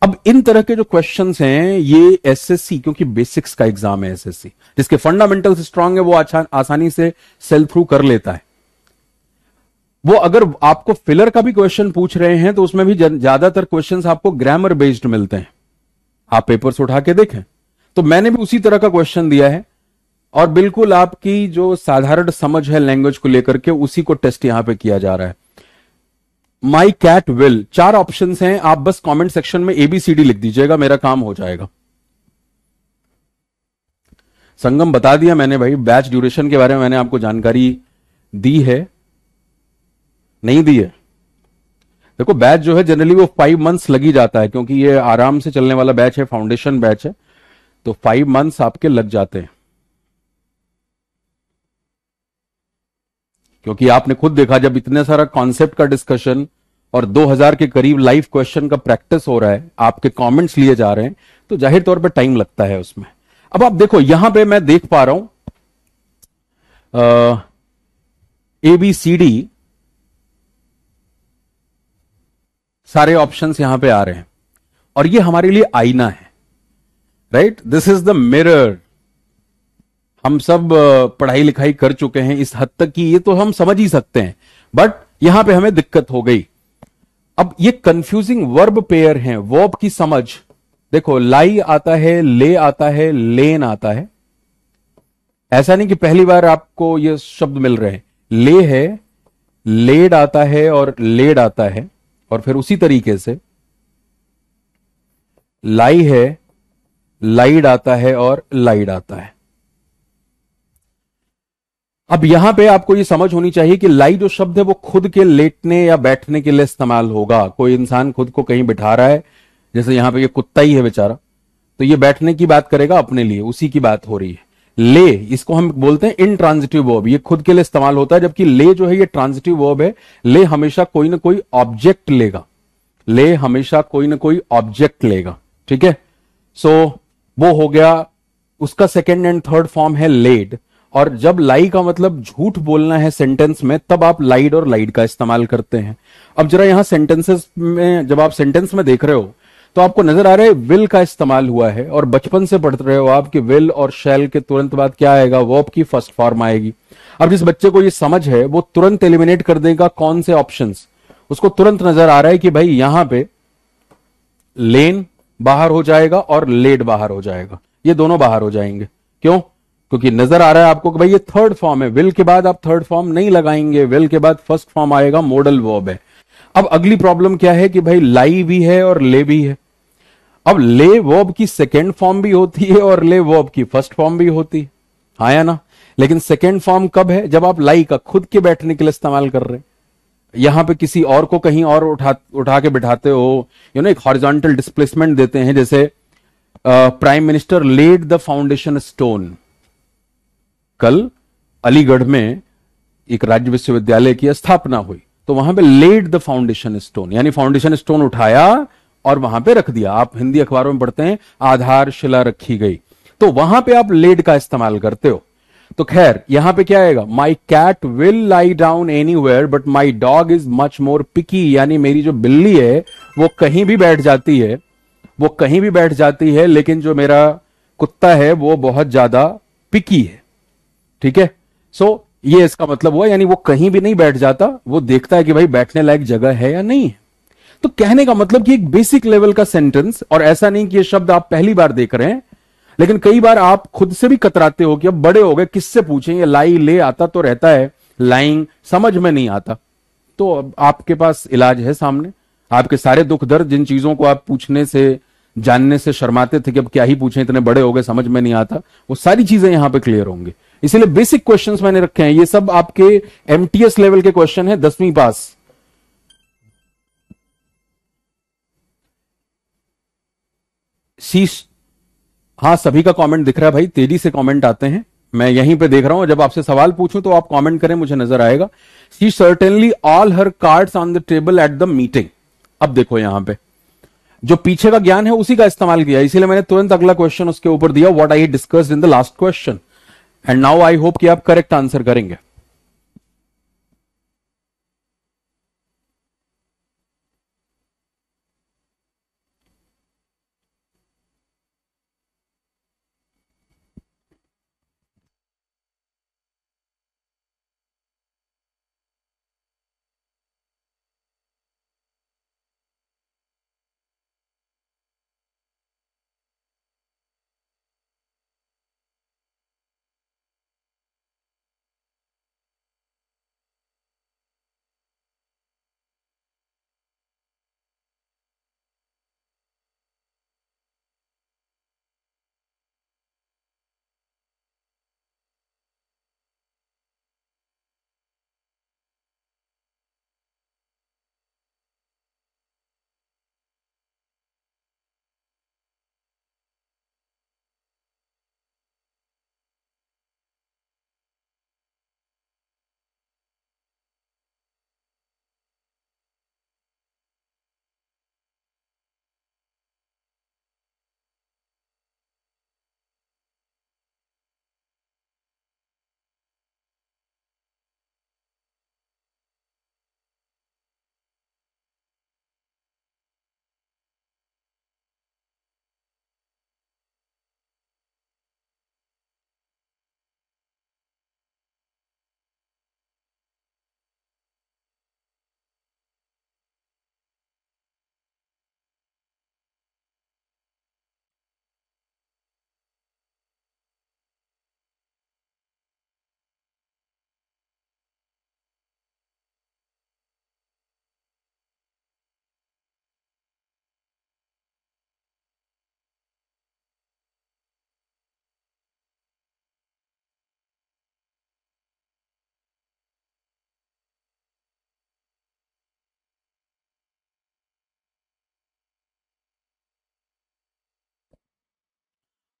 Speaker 1: अब इन तरह के जो क्वेश्चन हैं ये एसएससी क्योंकि बेसिक्स का एग्जाम है एसएससी जिसके फंडामेंटल्स स्ट्रांग है वो आसानी से सेल थ्रू कर लेता है वो अगर आपको फिलर का भी क्वेश्चन पूछ रहे हैं तो उसमें भी ज्यादातर क्वेश्चन आपको ग्रामर बेस्ड मिलते हैं आप पेपर्स उठा के देखें तो मैंने भी उसी तरह का क्वेश्चन दिया है और बिल्कुल आपकी जो साधारण समझ है लैंग्वेज को लेकर के उसी को टेस्ट यहां पे किया जा रहा है माई कैट विल चार ऑप्शन हैं आप बस कमेंट सेक्शन में एबीसीडी लिख दीजिएगा मेरा काम हो जाएगा संगम बता दिया मैंने भाई बैच ड्यूरेशन के बारे में मैंने आपको जानकारी दी है नहीं दी है देखो बैच जो है जनरली वो फाइव मंथ्स लगी जाता है क्योंकि ये आराम से चलने वाला बैच है फाउंडेशन बैच है तो फाइव मंथ्स आपके लग जाते हैं क्योंकि आपने खुद देखा जब इतने सारा कॉन्सेप्ट का डिस्कशन और 2000 के करीब लाइव क्वेश्चन का प्रैक्टिस हो रहा है आपके कमेंट्स लिए जा रहे हैं तो जाहिर तौर पर टाइम लगता है उसमें अब आप देखो यहां पे मैं देख पा रहा हूं ए बी सी डी सारे ऑप्शंस यहां पे आ रहे हैं और ये हमारे लिए आईना है right this is the mirror हम सब पढ़ाई लिखाई कर चुके हैं इस हद तक कि ये तो हम समझ ही सकते हैं बट यहां पे हमें दिक्कत हो गई अब ये कंफ्यूजिंग वर्ब पेयर हैं वर्ब की समझ देखो लाई आता है ले आता है लेन आता है ऐसा नहीं कि पहली बार आपको ये शब्द मिल रहे हैं ले है लेड आता है और लेड आता है और फिर उसी तरीके से लाई है लाइड आता है और लाइड आता है अब यहां पे आपको ये समझ होनी चाहिए कि लाई जो शब्द है वो खुद के लेटने या बैठने के लिए इस्तेमाल होगा कोई इंसान खुद को कहीं बिठा रहा है जैसे यहां पे ये कुत्ता ही है बेचारा तो ये बैठने की बात करेगा अपने लिए उसी की बात हो रही है ले इसको हम बोलते हैं इन ट्रांजिटिव वर्ब ये खुद के लिए इस्तेमाल होता है जबकि ले जो है ये ट्रांजिटिव वर्ब है ले हमेशा कोई ना कोई ऑब्जेक्ट लेगा ले हमेशा कोई ना कोई ऑब्जेक्ट लेगा ठीक है सो so, वो हो गया उसका सेकेंड एंड थर्ड फॉर्म है लेड और जब लाई का मतलब झूठ बोलना है सेंटेंस में तब आप लाइड और लाइड का इस्तेमाल करते हैं अब जरा यहां सेंटेंसेस में जब आप सेंटेंस में देख रहे हो तो आपको नजर आ रहा है विल का इस्तेमाल हुआ है और बचपन से पढ़ रहे हो आप कि विल और शैल के तुरंत बाद क्या आएगा वो की फर्स्ट फॉर्म आएगी अब जिस बच्चे को ये समझ है वो तुरंत एलिमिनेट कर देगा कौन से ऑप्शन उसको तुरंत नजर आ रहा है कि भाई यहां पे लेन बाहर हो जाएगा और लेड बाहर हो जाएगा ये दोनों बाहर हो जाएंगे क्यों क्योंकि नजर आ रहा है आपको कि भाई ये थर्ड फॉर्म है विल के बाद आप थर्ड फॉर्म नहीं लगाएंगे विल के बाद फर्स्ट फॉर्म आएगा मॉडल वर्ब है अब अगली प्रॉब्लम क्या है कि भाई लाई भी है और ले भी है अब ले वर्ब की सेकेंड फॉर्म भी होती है और ले वर्ब की फर्स्ट फॉर्म भी होती है आया हाँ ना लेकिन सेकेंड फॉर्म कब है जब आप लाई का खुद के बैठने के लिए इस्तेमाल कर रहे हैं यहां पे किसी और को कहीं और उठा उठा के बिठाते हो यू नो एक हॉरिजॉन्टल डिस्प्लेसमेंट देते हैं जैसे prime minister laid the foundation stone कल अलीगढ़ में एक राज्य विश्वविद्यालय की स्थापना हुई तो वहां पे लेड द फाउंडेशन स्टोन यानी फाउंडेशन स्टोन उठाया और वहां पे रख दिया आप हिंदी अखबारों में पढ़ते हैं आधारशिला रखी गई तो वहां पे आप लेड का इस्तेमाल करते हो तो खैर यहां पे क्या आएगा my cat will lie down anywhere but my dog is much more picky यानी मेरी जो बिल्ली है वो कहीं भी बैठ जाती है वो कहीं भी बैठ जाती है लेकिन जो मेरा कुत्ता है वो बहुत ज्यादा पिकी है ठीक है सो ये इसका मतलब हुआ यानी वो कहीं भी नहीं बैठ जाता वो देखता है कि भाई बैठने लायक जगह है या नहीं है तो कहने का मतलब कि एक बेसिक लेवल का सेंटेंस और ऐसा नहीं कि ये शब्द आप पहली बार देख रहे हैं लेकिन कई बार आप खुद से भी कतराते हो कि अब बड़े हो गए किससे पूछें ये लाई ले आता तो रहता है लाइंग समझ में नहीं आता तो अब आपके पास इलाज है सामने आपके सारे दुख दर्द जिन चीजों को आप पूछने से जानने से शर्माते थे कि अब क्या ही पूछें इतने बड़े हो गए समझ में नहीं आता वो सारी चीजें यहां पे क्लियर होंगी इसीलिए बेसिक क्वेश्चंस मैंने रखे हैं ये सब आपके एमटीएस लेवल के क्वेश्चन है दसवीं पास शीश हाँ सभी का कमेंट दिख रहा है भाई तेजी से कमेंट आते हैं मैं यहीं पे देख रहा हूं जब आपसे सवाल पूछूं तो आप कमेंट करें मुझे नजर आएगा she certainly all her cards on the table at the meeting अब देखो यहां पे जो पीछे का ज्ञान है उसी का इस्तेमाल किया इसीलिए मैंने तुरंत अगला क्वेश्चन उसके ऊपर दिया what I discussed in the last question and now I hope कि आप करेक्ट आंसर करेंगे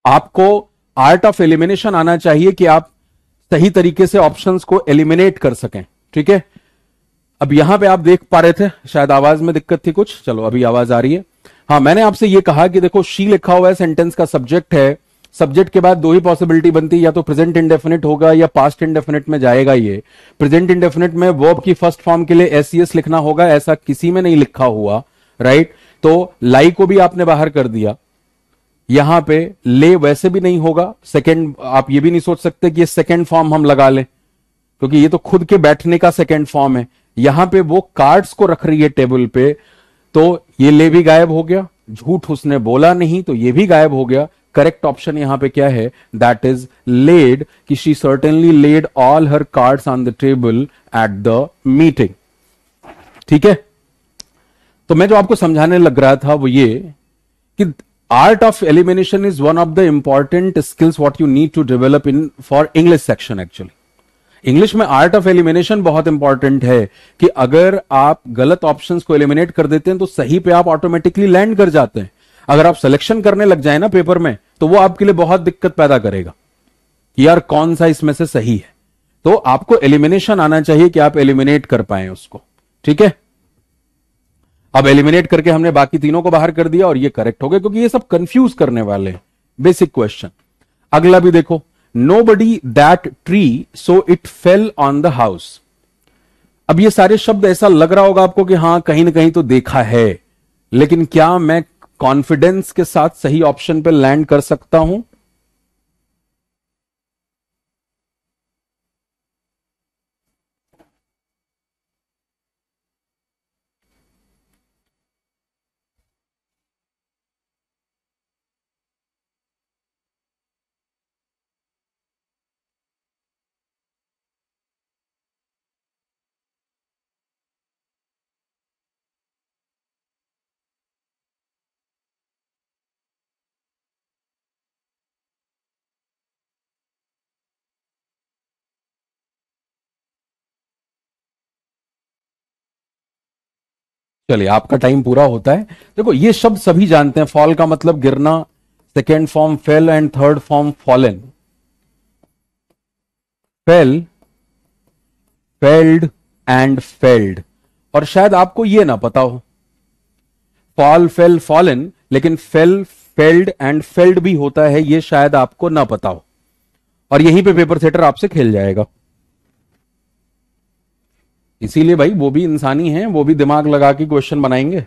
Speaker 1: आपको आर्ट ऑफ एलिमिनेशन आना चाहिए कि आप सही तरीके से ऑप्शंस को एलिमिनेट कर सकें ठीक है अब यहां पे आप देख पा रहे थे शायद आवाज में दिक्कत थी कुछ चलो अभी आवाज आ रही है हाँ मैंने आपसे ये कहा कि देखो शी लिखा हुआ है सेंटेंस का सब्जेक्ट है सब्जेक्ट के बाद दो ही पॉसिबिलिटी बनती है या तो प्रेजेंट इंडेफिनिट होगा या पास्ट इंडेफिनिट में जाएगा ये प्रेजेंट इंडेफिनिट में वर्ब की फर्स्ट फॉर्म के लिए एस e लिखना होगा ऐसा किसी में नहीं लिखा हुआ राइट तो लाई को भी आपने बाहर कर दिया यहां पे ले वैसे भी नहीं होगा सेकंड आप ये भी नहीं सोच सकते कि ये सेकंड फॉर्म हम लगा लें क्योंकि ये तो खुद के बैठने का सेकंड फॉर्म है यहां पे वो कार्ड्स को रख रही है टेबल पे तो ये ले भी गायब हो गया झूठ उसने बोला नहीं तो ये भी गायब हो गया करेक्ट ऑप्शन यहां पे क्या है दैट इज लेड कि she certainly laid all her cards on the table at the meeting ठीक है तो मैं जो आपको समझाने लग रहा था वो ये कि art of elimination is one of the important skills what you need to develop in for english section actually English में आर्ट ऑफ एलिमिनेशन बहुत इंपॉर्टेंट है कि अगर आप गलत ऑप्शंस को एलिमिनेट कर देते हैं तो सही पे आप ऑटोमेटिकली लैंड कर जाते हैं अगर आप सिलेक्शन करने लग जाए ना पेपर में तो वो आपके लिए बहुत दिक्कत पैदा करेगा कि यार कौन सा इसमें से सही है तो आपको एलिमिनेशन आना चाहिए कि आप एलिमिनेट कर पाए उसको ठीक है अब एलिमिनेट करके हमने बाकी तीनों को बाहर कर दिया और ये करेक्ट हो गए क्योंकि ये सब कंफ्यूज करने वाले बेसिक क्वेश्चन अगला भी देखो nobody that tree so it fell on the house अब ये सारे शब्द ऐसा लग रहा होगा आपको कि हां कहीं ना कहीं तो देखा है लेकिन क्या मैं कॉन्फिडेंस के साथ सही ऑप्शन पर लैंड कर सकता हूं चलिए आपका टाइम पूरा होता है देखो ये शब्द सभी जानते हैं फॉल का मतलब गिरना second form fell and third form fallen fell felled and felled और शायद आपको यह ना पता हो फॉल फेल फॉलन लेकिन फेल फेल्ड एंड फेल्ड भी होता है ये शायद आपको ना पता हो और यहीं पे पेपर थिएटर आपसे खेल जाएगा इसीलिए भाई वो भी इंसानी है वो भी दिमाग लगा के क्वेश्चन बनाएंगे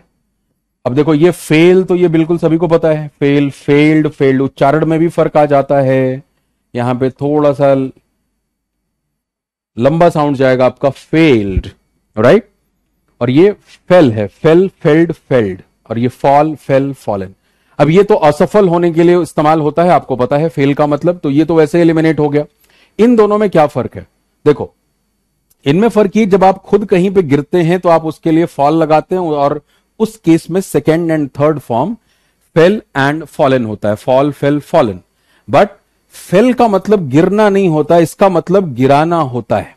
Speaker 1: अब देखो ये फेल तो ये बिल्कुल सभी को पता है फेल फेल्ड फेल्ड उच्चारण में भी फर्क आ जाता है यहां पे थोड़ा सा लंबा साउंड जाएगा आपका फेल्ड राइट और ये फेल है फेल फेल्ड फेल्ड और ये फॉल फेल फॉलन अब ये तो असफल होने के लिए इस्तेमाल होता है आपको पता है फेल का मतलब तो ये तो वैसे एलिमिनेट हो गया इन दोनों में क्या फर्क है देखो इनमें फर्क ये जब आप खुद कहीं पे गिरते हैं तो आप उसके लिए फॉल लगाते हैं और उस केस में second and third form fell and fallen होता है fall fell fallen but fell का मतलब गिरना नहीं होता इसका मतलब गिराना होता है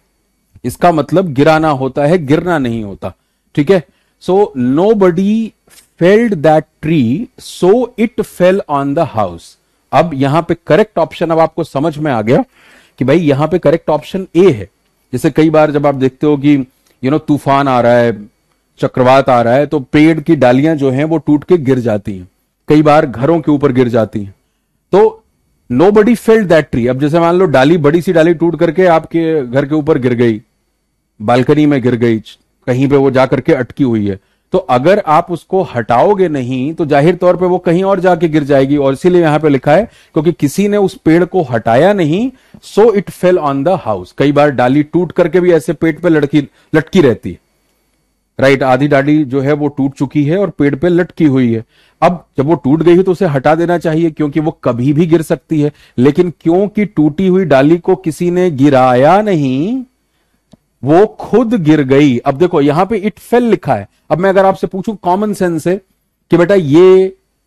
Speaker 1: इसका मतलब गिराना होता है गिरना नहीं होता ठीक है so nobody felled that tree so it fell on the house अब यहां पे करेक्ट ऑप्शन अब आपको समझ में आ गया कि भाई यहां पे करेक्ट ऑप्शन ए है जैसे कई बार जब आप देखते हो कि यू नो तूफान आ रहा है चक्रवात आ रहा है तो पेड़ की डालियां जो हैं वो टूट के गिर जाती हैं कई बार घरों के ऊपर गिर जाती हैं तो nobody felled that tree अब जैसे मान लो डाली बड़ी सी डाली टूट करके आपके घर के ऊपर गिर गई बालकनी में गिर गई कहीं पे वो जा करके अटकी हुई है तो अगर आप उसको हटाओगे नहीं तो जाहिर तौर पे वो कहीं और जाके गिर जाएगी और इसीलिए यहां पे लिखा है क्योंकि किसी ने उस पेड़ को हटाया नहीं so it fell on the house कई बार डाली टूट करके भी ऐसे पेट पे लड़की लटकी रहती है राइट आधी डाली जो है वो टूट चुकी है और पेड़ पे लटकी हुई है अब जब वो टूट गई तो उसे हटा देना चाहिए क्योंकि वो कभी भी गिर सकती है लेकिन क्योंकि टूटी हुई डाली को किसी ने गिराया नहीं वो खुद गिर गई अब देखो यहां पे इट फेल लिखा है अब मैं अगर आपसे पूछूं कॉमन सेंस से कि बेटा ये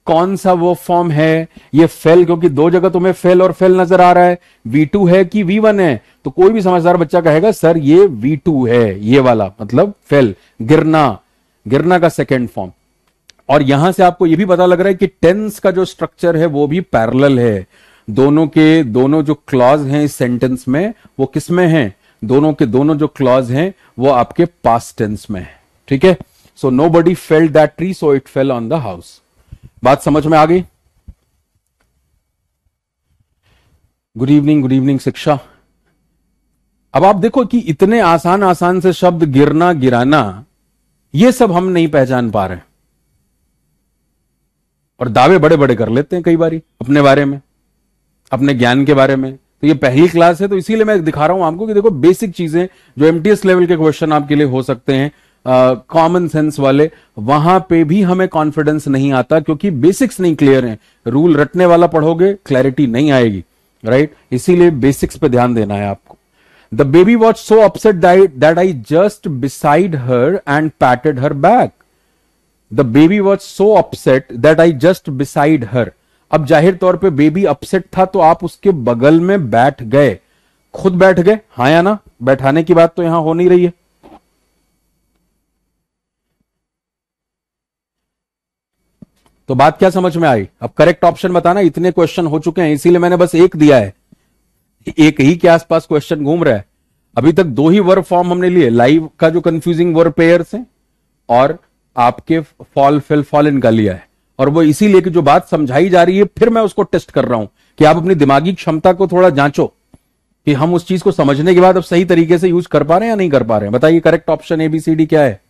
Speaker 1: कौन सा वो फॉर्म है ये फेल क्योंकि दो जगह तुम्हें फेल और फेल नजर आ रहा है वी टू है कि वी वन है तो कोई भी समझदार बच्चा कहेगा सर ये वी टू है ये वाला मतलब फेल गिरना गिरना का सेकेंड फॉर्म और यहां से आपको यह भी पता लग रहा है कि टेंस का जो स्ट्रक्चर है वो भी पैरल है दोनों के दोनों जो क्लॉज हैं इस सेंटेंस में वो किसमें हैं दोनों के दोनों जो क्लॉज हैं वो आपके पास टेंस में है ठीक है so nobody fell that tree so it fell on the house बात समझ में आ गई गुड इवनिंग गुड इवनिंग शिक्षा अब आप देखो कि इतने आसान आसान से शब्द गिरना गिराना ये सब हम नहीं पहचान पा रहे और दावे बड़े बड़े कर लेते हैं कई बार अपने बारे में अपने ज्ञान के बारे में तो ये पहली क्लास है तो इसीलिए मैं दिखा रहा हूं आपको कि देखो बेसिक चीजें जो एमटीएस लेवल के क्वेश्चन आपके लिए हो सकते हैं कॉमन uh, सेंस वाले वहां पे भी हमें कॉन्फिडेंस नहीं आता क्योंकि बेसिक्स नहीं क्लियर हैं रूल रटने वाला पढ़ोगे क्लैरिटी नहीं आएगी राइट right? इसीलिए बेसिक्स पे ध्यान देना है आपको the baby was so upset that I just beside her and patted her back the baby was so upset that I just beside her अब जाहिर तौर पे बेबी अपसेट था तो आप उसके बगल में बैठ गए खुद बैठ गए हाँ या ना बैठाने की बात तो यहां हो नहीं रही है तो बात क्या समझ में आई अब करेक्ट ऑप्शन बताना इतने क्वेश्चन हो चुके हैं इसीलिए मैंने बस एक दिया है एक ही के आसपास क्वेश्चन घूम रहा है अभी तक दो ही वर्ब फॉर्म हमने लिए लाइव का जो कंफ्यूजिंग वर्ब पेयर्स है और आपके फॉल फिल फॉल इन का लिया है और वो इसीलिए कि जो बात समझाई जा रही है फिर मैं उसको टेस्ट कर रहा हूं कि आप अपनी दिमागी क्षमता को थोड़ा जांचो कि हम उस चीज को समझने के बाद अब सही तरीके से यूज कर पा रहे हैं या नहीं कर पा रहे हैं बताइए करेक्ट ऑप्शन एबीसीडी क्या है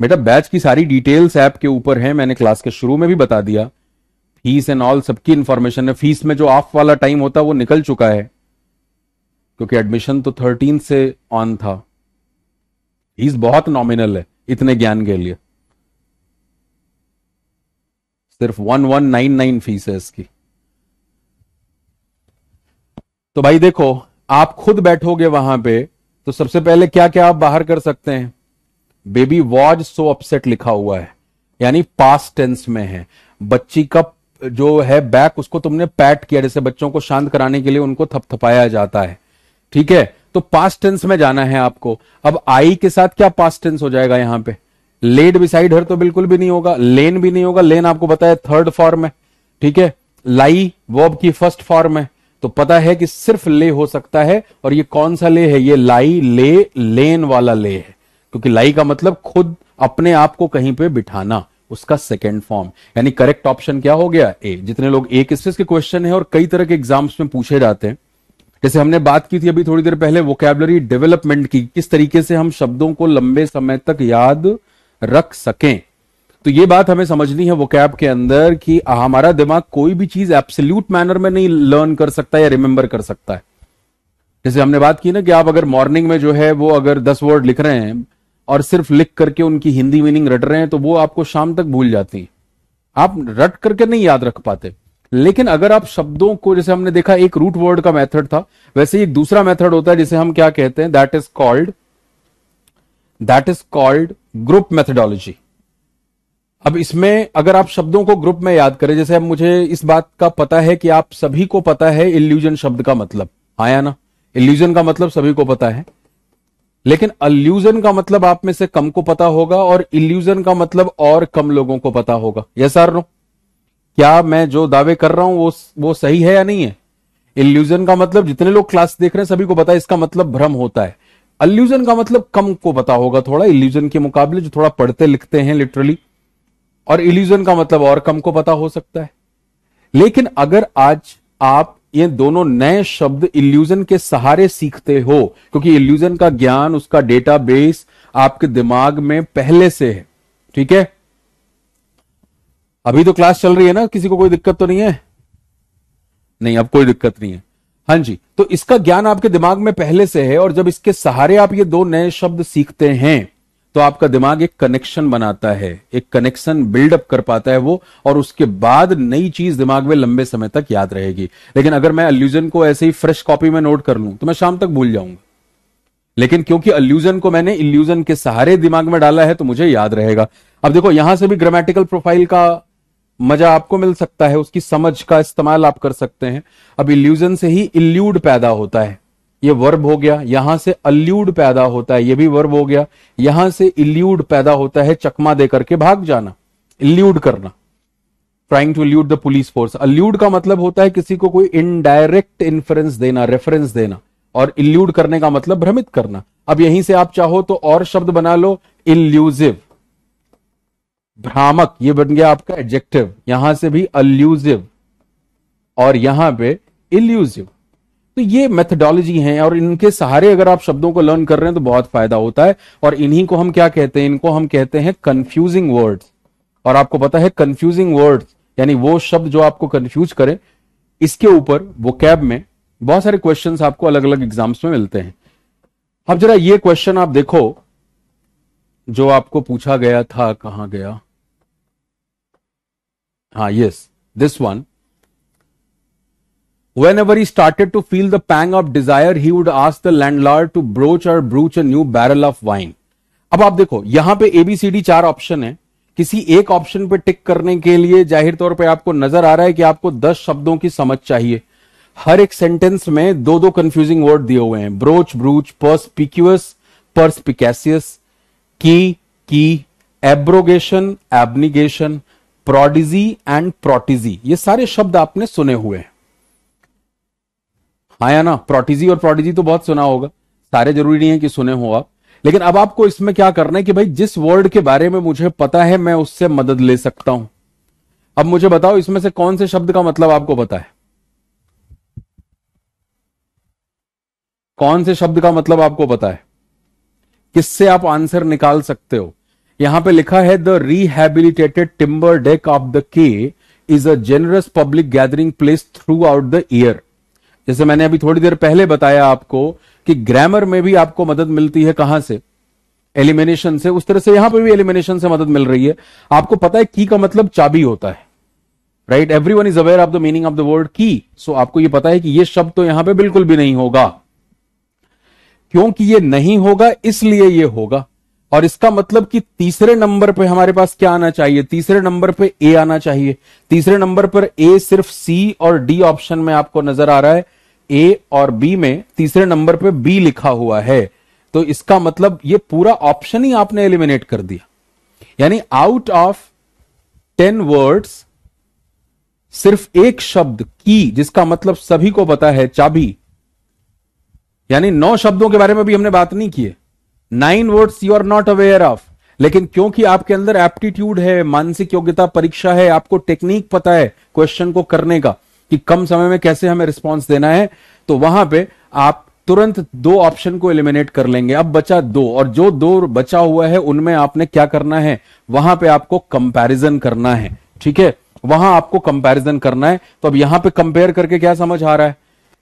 Speaker 1: बेटा बैच की सारी डिटेल्स ऐप के ऊपर है मैंने क्लास के शुरू में भी बता दिया फीस एंड ऑल सबकी इंफॉर्मेशन है फीस में जो ऑफ वाला टाइम होता है वो निकल चुका है क्योंकि एडमिशन तो थर्टीन से ऑन था फीस बहुत नॉमिनल है इतने ज्ञान के लिए सिर्फ one one nine nine fees है इसकी तो भाई देखो आप खुद बैठोगे वहां पे तो सबसे पहले क्या क्या आप बाहर कर सकते हैं बेबी वॉज सो अपसेट लिखा हुआ है यानी पास्ट टेंस में है बच्ची का जो है बैक उसको तुमने पैट किया जैसे बच्चों को शांत कराने के लिए उनको थपथपाया जाता है ठीक है तो पास्ट टेंस में जाना है आपको अब आई के साथ क्या पास्ट टेंस हो जाएगा यहां पे लेड बिसाइड हर तो बिल्कुल भी नहीं होगा लेन भी नहीं होगा लेन आपको बताया थर्ड फॉर्म है ठीक है लाई वॉब की फर्स्ट फॉर्म है तो पता है कि सिर्फ ले हो सकता है और ये कौन सा ले है ये लाई ले लेन वाला ले है क्योंकि लाई का मतलब खुद अपने आप को कहीं पे बिठाना उसका सेकेंड फॉर्म यानी करेक्ट ऑप्शन क्या हो गया ए जितने लोग ए किस के क्वेश्चन है और कई तरह के एग्जाम्स में पूछे जाते हैं जैसे हमने बात की थी अभी थोड़ी देर पहले वोकेबलरी डेवलपमेंट की किस तरीके से हम शब्दों को लंबे समय तक याद रख सकें तो ये बात हमें समझनी है वोकैब के अंदर कि हमारा दिमाग कोई भी चीज एब्सोल्यूट मैनर में नहीं लर्न कर सकता या रिमेंबर कर सकता है जैसे हमने बात की ना कि आप अगर मॉर्निंग में जो है वो अगर दस वर्ड लिख रहे हैं और सिर्फ लिख करके उनकी हिंदी मीनिंग रट रहे हैं तो वो आपको शाम तक भूल जाती है आप रट करके नहीं याद रख पाते लेकिन अगर आप शब्दों को जैसे हमने देखा एक रूट वर्ड का मेथड था वैसे एक दूसरा मेथड होता है जिसे हम क्या कहते हैं that is called that is called group methodology अब इसमें अगर आप शब्दों को ग्रुप में याद करें जैसे अब मुझे इस बात का पता है कि आप सभी को पता है इल्यूजन शब्द का मतलब आया हाँ ना इल्यूजन का मतलब सभी को पता है लेकिन अल्यूजन का मतलब आप में से कम को पता होगा और इल्यूजन का मतलब और कम लोगों को पता होगा यस आर नो क्या मैं जो दावे कर रहा हूं वो वो सही है या नहीं है इल्यूजन का मतलब जितने लोग क्लास देख रहे हैं सभी को पता है इसका मतलब भ्रम होता है अल्यूजन का मतलब कम को पता होगा थोड़ा इल्यूजन के मुकाबले जो थोड़ा पढ़ते लिखते हैं लिटरली और इल्यूजन का मतलब और कम को पता हो सकता है लेकिन अगर आज आप ये दोनों नए शब्द इल्यूजन के सहारे सीखते हो क्योंकि इल्यूजन का ज्ञान उसका डेटाबेस आपके दिमाग में पहले से है ठीक है अभी तो क्लास चल रही है ना किसी को कोई दिक्कत तो नहीं है नहीं अब कोई दिक्कत नहीं है हाँ जी तो इसका ज्ञान आपके दिमाग में पहले से है और जब इसके सहारे आप ये दो नए शब्द सीखते हैं तो आपका दिमाग एक कनेक्शन बनाता है एक कनेक्शन बिल्डअप कर पाता है वो और उसके बाद नई चीज दिमाग में लंबे समय तक याद रहेगी लेकिन अगर मैं अल्यूजन को ऐसे ही फ्रेश कॉपी में नोट कर लूं तो मैं शाम तक भूल जाऊंगा लेकिन क्योंकि अल्यूजन को मैंने इल्यूजन के सहारे दिमाग में डाला है तो मुझे याद रहेगा अब देखो यहां से भी ग्रामेटिकल प्रोफाइल का मजा आपको मिल सकता है उसकी समझ का इस्तेमाल आप कर सकते हैं अब इल्यूजन से ही इल्यूड पैदा होता है ये वर्ब हो गया यहां से अल्यूड पैदा होता है ये भी वर्ब हो गया यहां से इल्यूड पैदा होता है चकमा देकर के भाग जाना इल्यूड करना trying to elude the police force allude का मतलब होता है किसी को कोई इनडायरेक्ट इन्फ्रेंस देना रेफरेंस देना और इल्यूड करने का मतलब भ्रमित करना अब यहीं से आप चाहो तो और शब्द बना लो इल्यूजिव भ्रामक ये बन गया आपका एडजेक्टिव यहां से भी अल्यूजिव और यहां पे इल्यूजिव तो ये मेथडोलॉजी है और इनके सहारे अगर आप शब्दों को लर्न कर रहे हैं तो बहुत फायदा होता है और इन्हीं को हम क्या कहते हैं इनको हम कहते हैं कंफ्यूजिंग वर्ड्स और आपको पता है कंफ्यूजिंग वर्ड्स यानी वो शब्द जो आपको कंफ्यूज करे इसके ऊपर वो कैब में बहुत सारे क्वेश्चन आपको अलग अलग एग्जाम्स में मिलते हैं अब जरा ये क्वेश्चन आप देखो जो आपको पूछा गया था कहा गया हाँ yes this one whenever he started to feel the pang of desire he would ask the landlord to broach और brooch a new barrel of wine अब आप देखो यहां पे एबीसीडी चार ऑप्शन है किसी एक ऑप्शन पे टिक करने के लिए जाहिर तौर पे आपको नजर आ रहा है कि आपको दस शब्दों की समझ चाहिए हर एक सेंटेंस में दो दो कंफ्यूजिंग वर्ड दिए हुए हैं ब्रोच ब्रूच पर्स पिकैसियस की की abrogation abnegation prodigy and protege ये सारे शब्द आपने सुने हुए हैं आया हाँ ना प्रोटिजी और प्रोडिजी तो बहुत सुना होगा सारे जरूरी नहीं है कि सुने हो आप लेकिन अब आपको इसमें क्या करना है कि भाई जिस वर्ड के बारे में मुझे पता है मैं उससे मदद ले सकता हूं अब मुझे बताओ इसमें से कौन से शब्द का मतलब आपको पता है कौन से शब्द का मतलब आपको पता है किससे आप आंसर निकाल सकते हो यहां पे लिखा है the rehabilitated timber deck of the quay is a generous public gathering place throughout the year जैसे मैंने अभी थोड़ी देर पहले बताया आपको कि ग्रामर में भी आपको मदद मिलती है कहां से एलिमिनेशन से उस तरह से यहां पर भी एलिमिनेशन से मदद मिल रही है आपको पता है की का मतलब चाबी होता है right everyone is aware of the meaning of the word key so आपको ये पता है कि ये शब्द तो यहां पे बिल्कुल भी नहीं होगा क्योंकि ये नहीं होगा इसलिए ये होगा और इसका मतलब कि तीसरे नंबर पे हमारे पास क्या आना चाहिए तीसरे नंबर पे ए आना चाहिए तीसरे नंबर पर ए सिर्फ सी और डी ऑप्शन में आपको नजर आ रहा है ए और बी में तीसरे नंबर पे बी लिखा हुआ है तो इसका मतलब ये पूरा ऑप्शन ही आपने एलिमिनेट कर दिया यानी आउट ऑफ टेन वर्ड्स सिर्फ एक शब्द की जिसका मतलब सभी को पता है चाबी यानी नौ शब्दों के बारे में भी हमने बात नहीं की है nine words you are not aware of लेकिन क्योंकि आपके अंदर एप्टीट्यूड है मानसिक योग्यता परीक्षा है आपको टेक्निक पता है क्वेश्चन को करने का कि कम समय में कैसे हमें रिस्पॉन्स देना है तो वहां पे आप तुरंत दो ऑप्शन को एलिमिनेट कर लेंगे अब बचा दो और जो दो बचा हुआ है उनमें आपने क्या करना है वहां पे आपको कंपैरिजन करना है ठीक है वहां आपको कंपैरिजन करना है तो अब यहां पे कंपेयर करके क्या समझ आ रहा है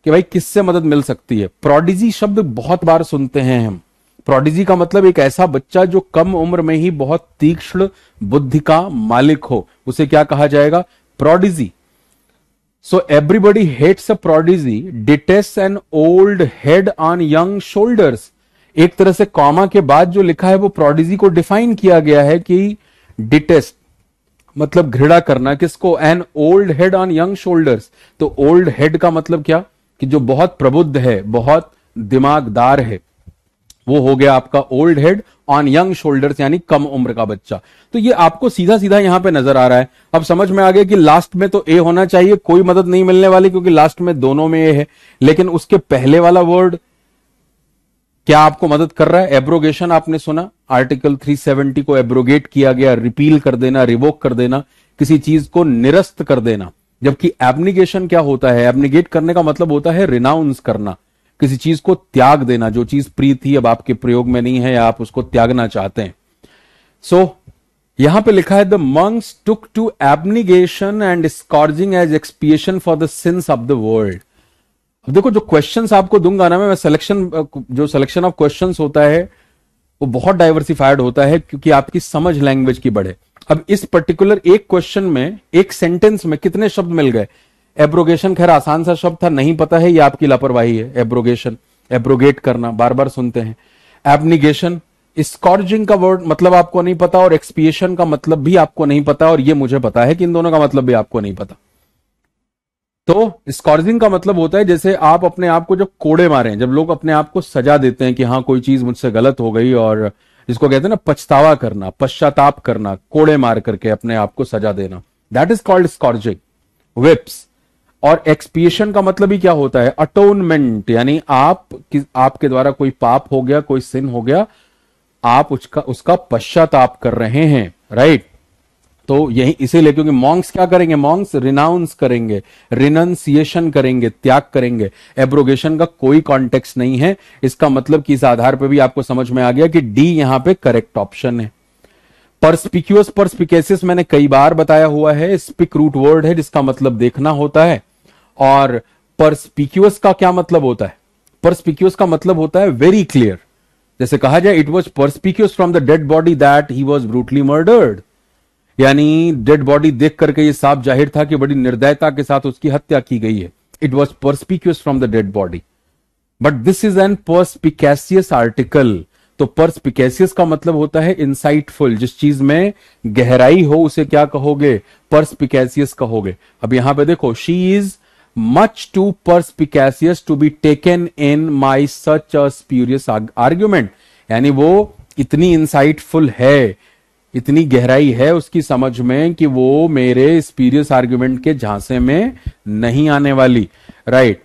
Speaker 1: कि भाई किससे मदद मिल सकती है प्रोडिजी शब्द बहुत बार सुनते हैं हम प्रोडिजी का मतलब एक ऐसा बच्चा जो कम उम्र में ही बहुत तीक्ष्ण बुद्धि का मालिक हो उसे क्या कहा जाएगा prodigy so everybody hates a prodigy detest an old head on young shoulders एक तरह से कॉमा के बाद जो लिखा है वो प्रोडिजी को डिफाइन किया गया है कि डिटेस्ट मतलब घृणा करना किसको an old head on young shoulders तो ओल्ड हेड का मतलब क्या कि जो बहुत प्रबुद्ध है बहुत दिमागदार है वो हो गया आपका old head on young shoulders यानी कम उम्र का बच्चा तो ये आपको सीधा सीधा यहां पे नजर आ रहा है अब समझ में आ गया कि लास्ट में तो ए होना चाहिए कोई मदद नहीं मिलने वाली क्योंकि लास्ट में दोनों में ए है लेकिन उसके पहले वाला वर्ड क्या आपको मदद कर रहा है एब्रोगेशन आपने सुना आर्टिकल 370 को एब्रोगेट किया गया रिपील कर देना रिवोक कर देना किसी चीज को निरस्त कर देना जबकि एब्निगेशन क्या होता है एब्निगेट करने का मतलब होता है रिनाउंस करना किसी चीज को त्याग देना जो चीज प्री थी अब आपके प्रयोग में नहीं है आप उसको त्यागना चाहते हैं सो so, यहां पे लिखा है the monks took to abnegation and scourging as expiation for the sins of the world अब देखो जो क्वेश्चंस आपको दूंगा ना मैं सिलेक्शन जो सिलेक्शन ऑफ क्वेश्चंस होता है वो बहुत डाइवर्सिफाइड होता है क्योंकि आपकी समझ लैंग्वेज की बढ़े अब इस पर्टिकुलर एक क्वेश्चन में एक सेंटेंस में कितने शब्द मिल गए एब्रोगेशन खैर आसान सा शब्द था नहीं पता है ये आपकी लापरवाही है एब्रोगेशन एब्रोगेट करना बार बार सुनते हैं एबनिगेशन स्कॉर्जिंग का वर्ड मतलब आपको नहीं पता और एक्सपिएशन का मतलब भी आपको नहीं पता और ये मुझे पता है कि इन दोनों का मतलब भी आपको नहीं पता तो स्कॉर्जिंग का मतलब होता है जैसे आप अपने आप को जब कोड़े मारे जब लोग अपने आप को सजा देते हैं कि हाँ कोई चीज मुझसे गलत हो गई और जिसको कहते हैं ना पछतावा करना पश्चाताप करना कोड़े मार करके अपने आप को सजा देना that is called scourging whips और एक्सपिएशन का मतलब ही क्या होता है अटोनमेंट यानी आप आपके द्वारा कोई पाप हो गया कोई सिन हो गया आप उसका उसका पश्चाताप कर रहे हैं राइट तो यही इसीलिए क्योंकि मॉन्ग्स क्या करेंगे मॉन्ग्स रिनाउंस करेंगे रिनाउंसिएशन करेंगे त्याग करेंगे एब्रोगेशन का कोई कॉन्टेक्स्ट नहीं है इसका मतलब कि इस आधार पर भी आपको समझ में आ गया कि डी यहां पे करेक्ट ऑप्शन है परस्पिक्यूस परस्पिकेसिस मैंने कई बार बताया हुआ है स्पिक रूट वर्ड है जिसका मतलब देखना होता है और परस्पिक्यूस का क्या मतलब होता है परस्पिक्यूस का मतलब होता है वेरी क्लियर जैसे कहा जाए it was perspicuous from the dead body that he was brutally murdered यानी डेड बॉडी देख करके ये साफ जाहिर था कि बड़ी निर्दयता के साथ उसकी हत्या की गई है it was perspicuous from the dead body but this is an perspicacious article तो परस्पिकैसियस का मतलब होता है इनसाइटफुल जिस चीज में गहराई हो उसे क्या कहोगे परस्पिकैसियस कहोगे अब यहां पे देखो she is much too perspicacious to be taken in by such a spurious argument यानी वो इतनी इनसाइटफुल है इतनी गहराई है उसकी समझ में कि वो मेरे स्पीरियस आर्ग्यूमेंट के झांसे में नहीं आने वाली राइट right.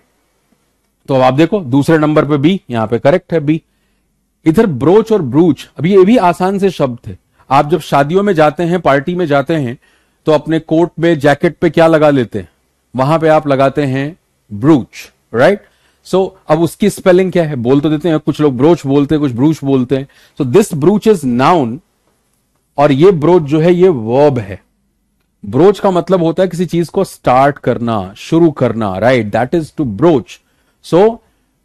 Speaker 1: तो अब आप देखो दूसरे नंबर पे बी यहां पे करेक्ट है बी इधर ब्रोच और ब्रूच अब ये भी आसान से शब्द थे आप जब शादियों में जाते हैं पार्टी में जाते हैं तो अपने कोट में जैकेट पे क्या लगा लेते हैं वहां पे आप लगाते हैं ब्रूच राइट सो अब उसकी स्पेलिंग क्या है बोल तो देते हैं कुछ लोग ब्रोच बोलते हैं कुछ ब्रूच बोलते हैं so this brooch is noun और ये ब्रोच जो है ये वर्ब है ब्रोच का मतलब होता है किसी चीज को स्टार्ट करना शुरू करना right that is to broach so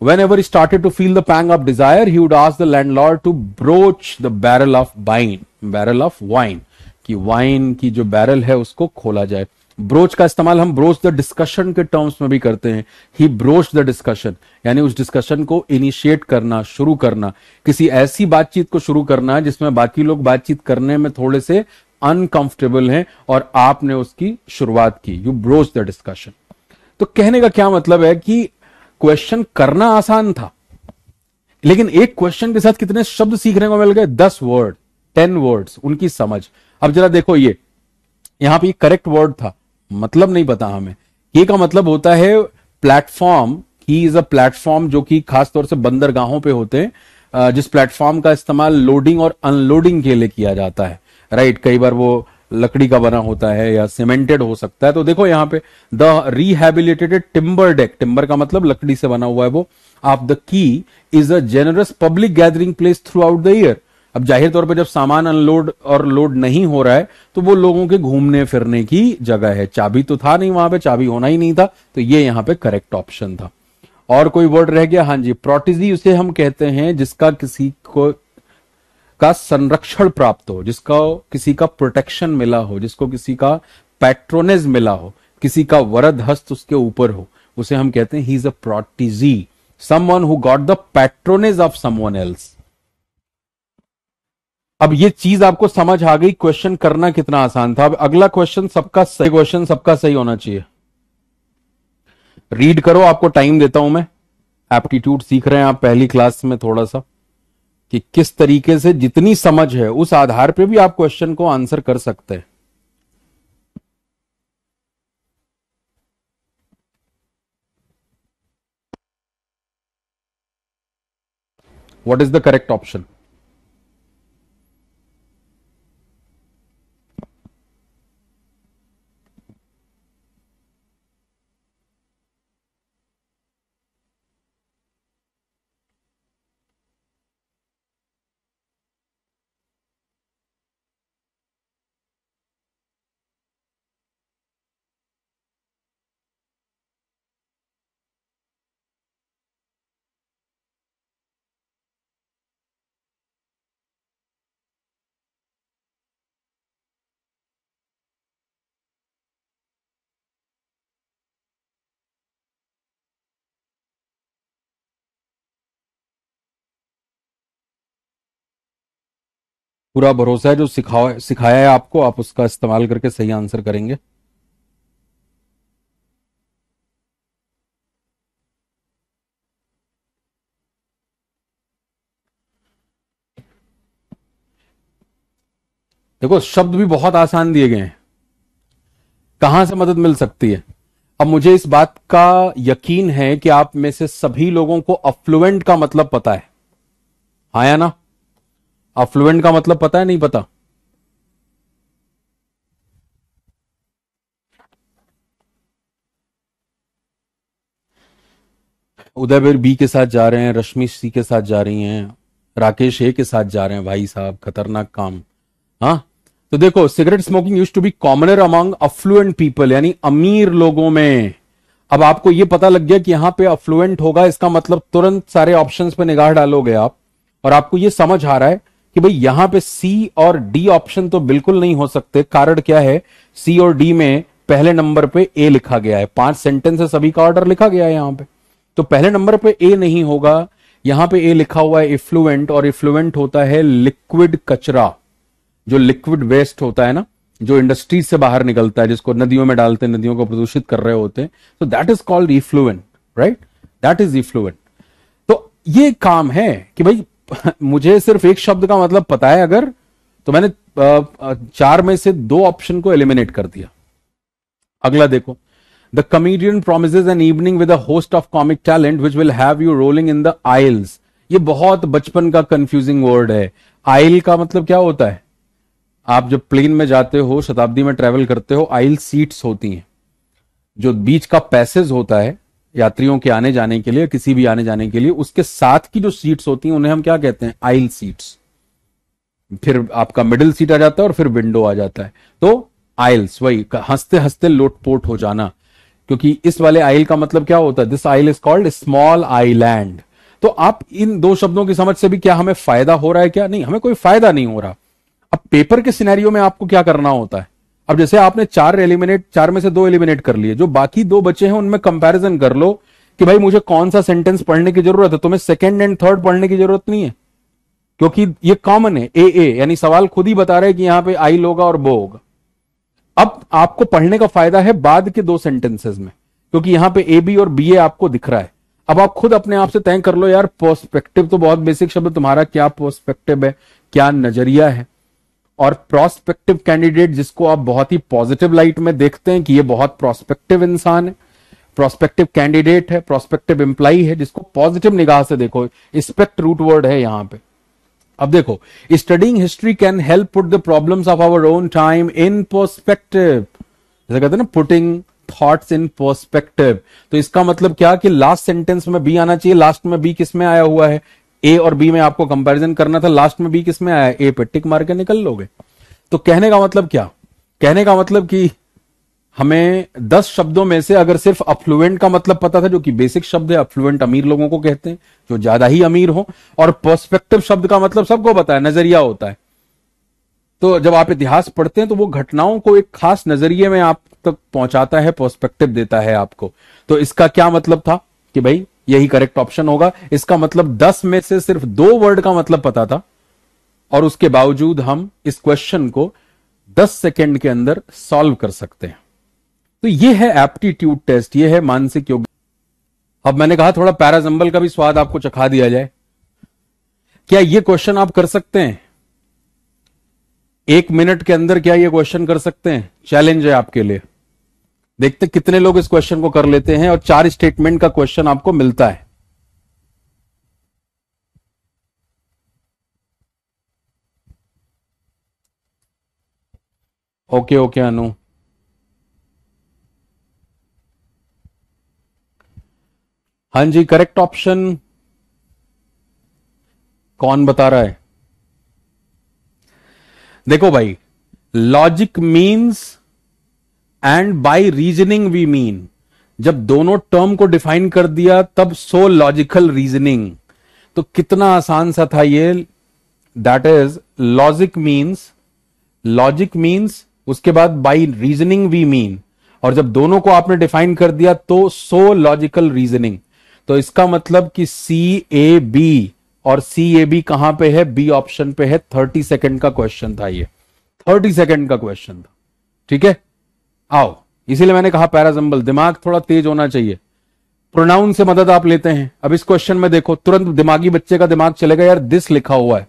Speaker 1: whenever started to feel the pang of desire he would ask the landlord to broach the barrel of wine barrel of wine कि वाइन की जो barrel है उसको खोला जाए broach का इस्तेमाल हम ब्रोच द डिस्कशन के टर्म्स में भी करते हैं ही ब्रोच द डिस्कशन यानी उस डिस्कशन को इनिशिएट करना शुरू करना किसी ऐसी बातचीत को शुरू करना है जिसमें बाकी लोग बातचीत करने में थोड़े से अनकंफर्टेबल हैं और आपने उसकी शुरुआत की यू ब्रोच द डिस्कशन तो कहने का क्या मतलब है कि क्वेश्चन करना आसान था लेकिन एक क्वेश्चन के साथ कितने शब्द सीखने को मिल गए दस वर्ड टेन वर्ड्स उनकी समझ अब जरा देखो ये यहां पे करेक्ट वर्ड था मतलब नहीं पता हमें ये का मतलब होता है platform he is a platform जो कि खासतौर से बंदरगाहों पे होते हैं जिस प्लेटफॉर्म का इस्तेमाल लोडिंग और अनलोडिंग के लिए किया जाता है राइट कई बार वो लकड़ी का बना होता है या सीमेंटेड हो सकता है तो देखो यहां पे the rehabilitated timber deck timber का मतलब लकड़ी से बना हुआ है वो आप the key is a generous public gathering place throughout the year अब जाहिर तौर पर जब सामान अनलोड और लोड नहीं हो रहा है तो वो लोगों के घूमने फिरने की जगह है चाबी तो था नहीं वहां पे चाबी होना ही नहीं था तो ये यहाँ पे करेक्ट ऑप्शन था और कोई वर्ड रह गया हाँ जी प्रोटिजी उसे हम कहते हैं जिसका किसी को का संरक्षण प्राप्त हो जिसका किसी का प्रोटेक्शन मिला हो जिसको किसी का पैट्रोनेज मिला हो किसी का वरद हस्त उसके ऊपर हो उसे हम कहते हैं he is a protege someone who got the patronage of someone else अब ये चीज आपको समझ आ गई क्वेश्चन करना कितना आसान था अब अगला क्वेश्चन सबका सही क्वेश्चन सबका सही होना चाहिए रीड करो आपको टाइम देता हूं मैं एप्टीट्यूड सीख रहे हैं आप पहली क्लास में थोड़ा सा कि किस तरीके से जितनी समझ है उस आधार पर भी आप क्वेश्चन को आंसर कर सकते हैं what is the correct option पूरा भरोसा है जो सिखाओ सिखाया है आपको आप उसका इस्तेमाल करके सही आंसर करेंगे देखो शब्द भी बहुत आसान दिए गए हैं कहां से मदद मिल सकती है अब मुझे इस बात का यकीन है कि आप में से सभी लोगों को अफ्लुएंट का मतलब पता है हाँ या ना अफ्लुएंट का मतलब पता है नहीं पता उदयवीर बी के साथ जा रहे हैं रश्मि सी के साथ जा रही हैं राकेश ए के साथ जा रहे हैं भाई साहब खतरनाक काम हाँ तो देखो cigarette smoking used to be commoner among affluent people यानी अमीर लोगों में अब आपको यह पता लग गया कि यहां पे अफ्लुएंट होगा इसका मतलब तुरंत सारे ऑप्शंस पे निगाह डालोगे आप और आपको यह समझ आ रहा है कि भाई यहां पे सी और डी ऑप्शन तो बिल्कुल नहीं हो सकते कारण क्या है सी और डी में पहले नंबर पे ए लिखा गया है पांच सेंटेंस से सभी का ऑर्डर लिखा गया है यहां पे तो पहले नंबर पे ए नहीं होगा यहां पे ए लिखा हुआ है इफ्लुएंट और इफ्लुएंट होता है लिक्विड कचरा जो लिक्विड वेस्ट होता है ना जो इंडस्ट्रीज से बाहर निकलता है जिसको नदियों में डालते हैं नदियों को प्रदूषित कर रहे होते हैं तो that is called affluent right that is affluent तो ये काम है कि भाई मुझे सिर्फ एक शब्द का मतलब पता है अगर तो मैंने चार में से दो ऑप्शन को एलिमिनेट कर दिया अगला देखो the comedian promise an evening with a host of comic talent which will have you rolling in the aisles ये बहुत बचपन का कंफ्यूजिंग वर्ड है आइल का मतलब क्या होता है आप जब प्लेन में जाते हो शताब्दी में ट्रेवल करते हो आइल सीट्स होती हैं जो बीच का पैसेज होता है यात्रियों के आने जाने के लिए किसी भी आने जाने के लिए उसके साथ की जो सीट्स होती हैं उन्हें हम क्या कहते हैं आइल सीट्स फिर आपका मिडिल सीट आ जाता है और फिर विंडो आ जाता है तो आइल्स वही हंसते हंसते लोटपोट हो जाना क्योंकि इस वाले आइल का मतलब क्या होता है this aisle is called small island तो आप इन दो शब्दों की समझ से भी क्या हमें फायदा हो रहा है क्या नहीं हमें कोई फायदा नहीं हो रहा अब पेपर के सिनेरियो में आपको क्या करना होता है अब जैसे आपने चार एलिमिनेट चार में से दो एलिमिनेट कर लिए जो बाकी दो बचे हैं उनमें कंपैरिजन कर लो कि भाई मुझे कौन सा सेंटेंस पढ़ने की जरूरत है तुम्हें सेकंड एंड थर्ड पढ़ने की जरूरत नहीं है क्योंकि ये कॉमन है ए ए यानी सवाल खुद ही बता रहे हैं कि यहां पे आई लोगा और बो होगा अब आपको पढ़ने का फायदा है बाद के दो सेंटेंसेस में क्योंकि यहां पे ए बी और बी ए आपको दिख रहा है अब आप खुद अपने आप से तय कर लो यार पर्सपेक्टिव तो बहुत बेसिक शब्द तुम्हारा क्या पर्सपेक्टिव है क्या नजरिया है और प्रोस्पेक्टिव कैंडिडेट जिसको आप बहुत ही पॉजिटिव लाइट में देखते हैं कि ये बहुत प्रोस्पेक्टिव इंसान है प्रोस्पेक्टिव कैंडिडेट है प्रोस्पेक्टिव एम्प्लाई है जिसको पॉजिटिव निगाह से देखो स्पेक्ट रूट वर्ड है यहां पे अब देखो studying history can help put the problems of our own time in perspective जैसे कहते हैं ना पुटिंग थॉट्स इन पर्सपेक्टिव तो इसका मतलब क्या कि लास्ट सेंटेंस में बी आना चाहिए लास्ट में बी किस में आया हुआ है ए और बी में आपको कंपैरिजन करना था लास्ट में बी किस में आया ए पे टिक मार के निकल लोगे तो कहने का मतलब क्या कहने का मतलब कि हमें दस शब्दों में से अगर सिर्फ अफ्लुएंट का मतलब पता था जो कि बेसिक शब्द है अफ्लुएंट अमीर लोगों को कहते हैं जो ज्यादा ही अमीर हो और पर्सपेक्टिव शब्द का मतलब सबको पता है नजरिया होता है तो जब आप इतिहास पढ़ते हैं तो वो घटनाओं को एक खास नजरिए में आप तक पहुंचाता है पर्सपेक्टिव देता है आपको तो इसका क्या मतलब था कि भाई यही करेक्ट ऑप्शन होगा इसका मतलब दस में से सिर्फ दो वर्ड का मतलब पता था और उसके बावजूद हम इस क्वेश्चन को दस सेकेंड के अंदर सॉल्व कर सकते हैं तो ये है एप्टीट्यूड टेस्ट ये है मानसिक योग अब मैंने कहा थोड़ा पैराजंबल का भी स्वाद आपको चखा दिया जाए क्या ये क्वेश्चन आप कर सकते हैं एक मिनट के अंदर क्या ये क्वेश्चन कर सकते हैं चैलेंज है आपके लिए देखते कितने लोग इस क्वेश्चन को कर लेते हैं और चार स्टेटमेंट का क्वेश्चन आपको मिलता है ओके ओके अनु हां जी करेक्ट ऑप्शन कौन बता रहा है देखो भाई logic means and by reasoning we mean जब दोनों टर्म को डिफाइन कर दिया तब सो लॉजिकल रीजनिंग तो कितना आसान सा था ये that is logic means logic means उसके बाद बाई रीजनिंग वी मीन और जब दोनों को आपने डिफाइन कर दिया तो सो लॉजिकल रीजनिंग तो इसका मतलब कि सी ए बी और सी ए बी कहां पे है बी ऑप्शन पे है थर्टी सेकेंड का क्वेश्चन था ये थर्टी सेकेंड का क्वेश्चन था ठीक है आओ इसीलिए मैंने कहा पैराजम्बल दिमाग थोड़ा तेज होना चाहिए प्रोनाउन से मदद आप लेते हैं अब इस क्वेश्चन में देखो तुरंत दिमागी बच्चे का दिमाग चलेगा यार दिस लिखा हुआ है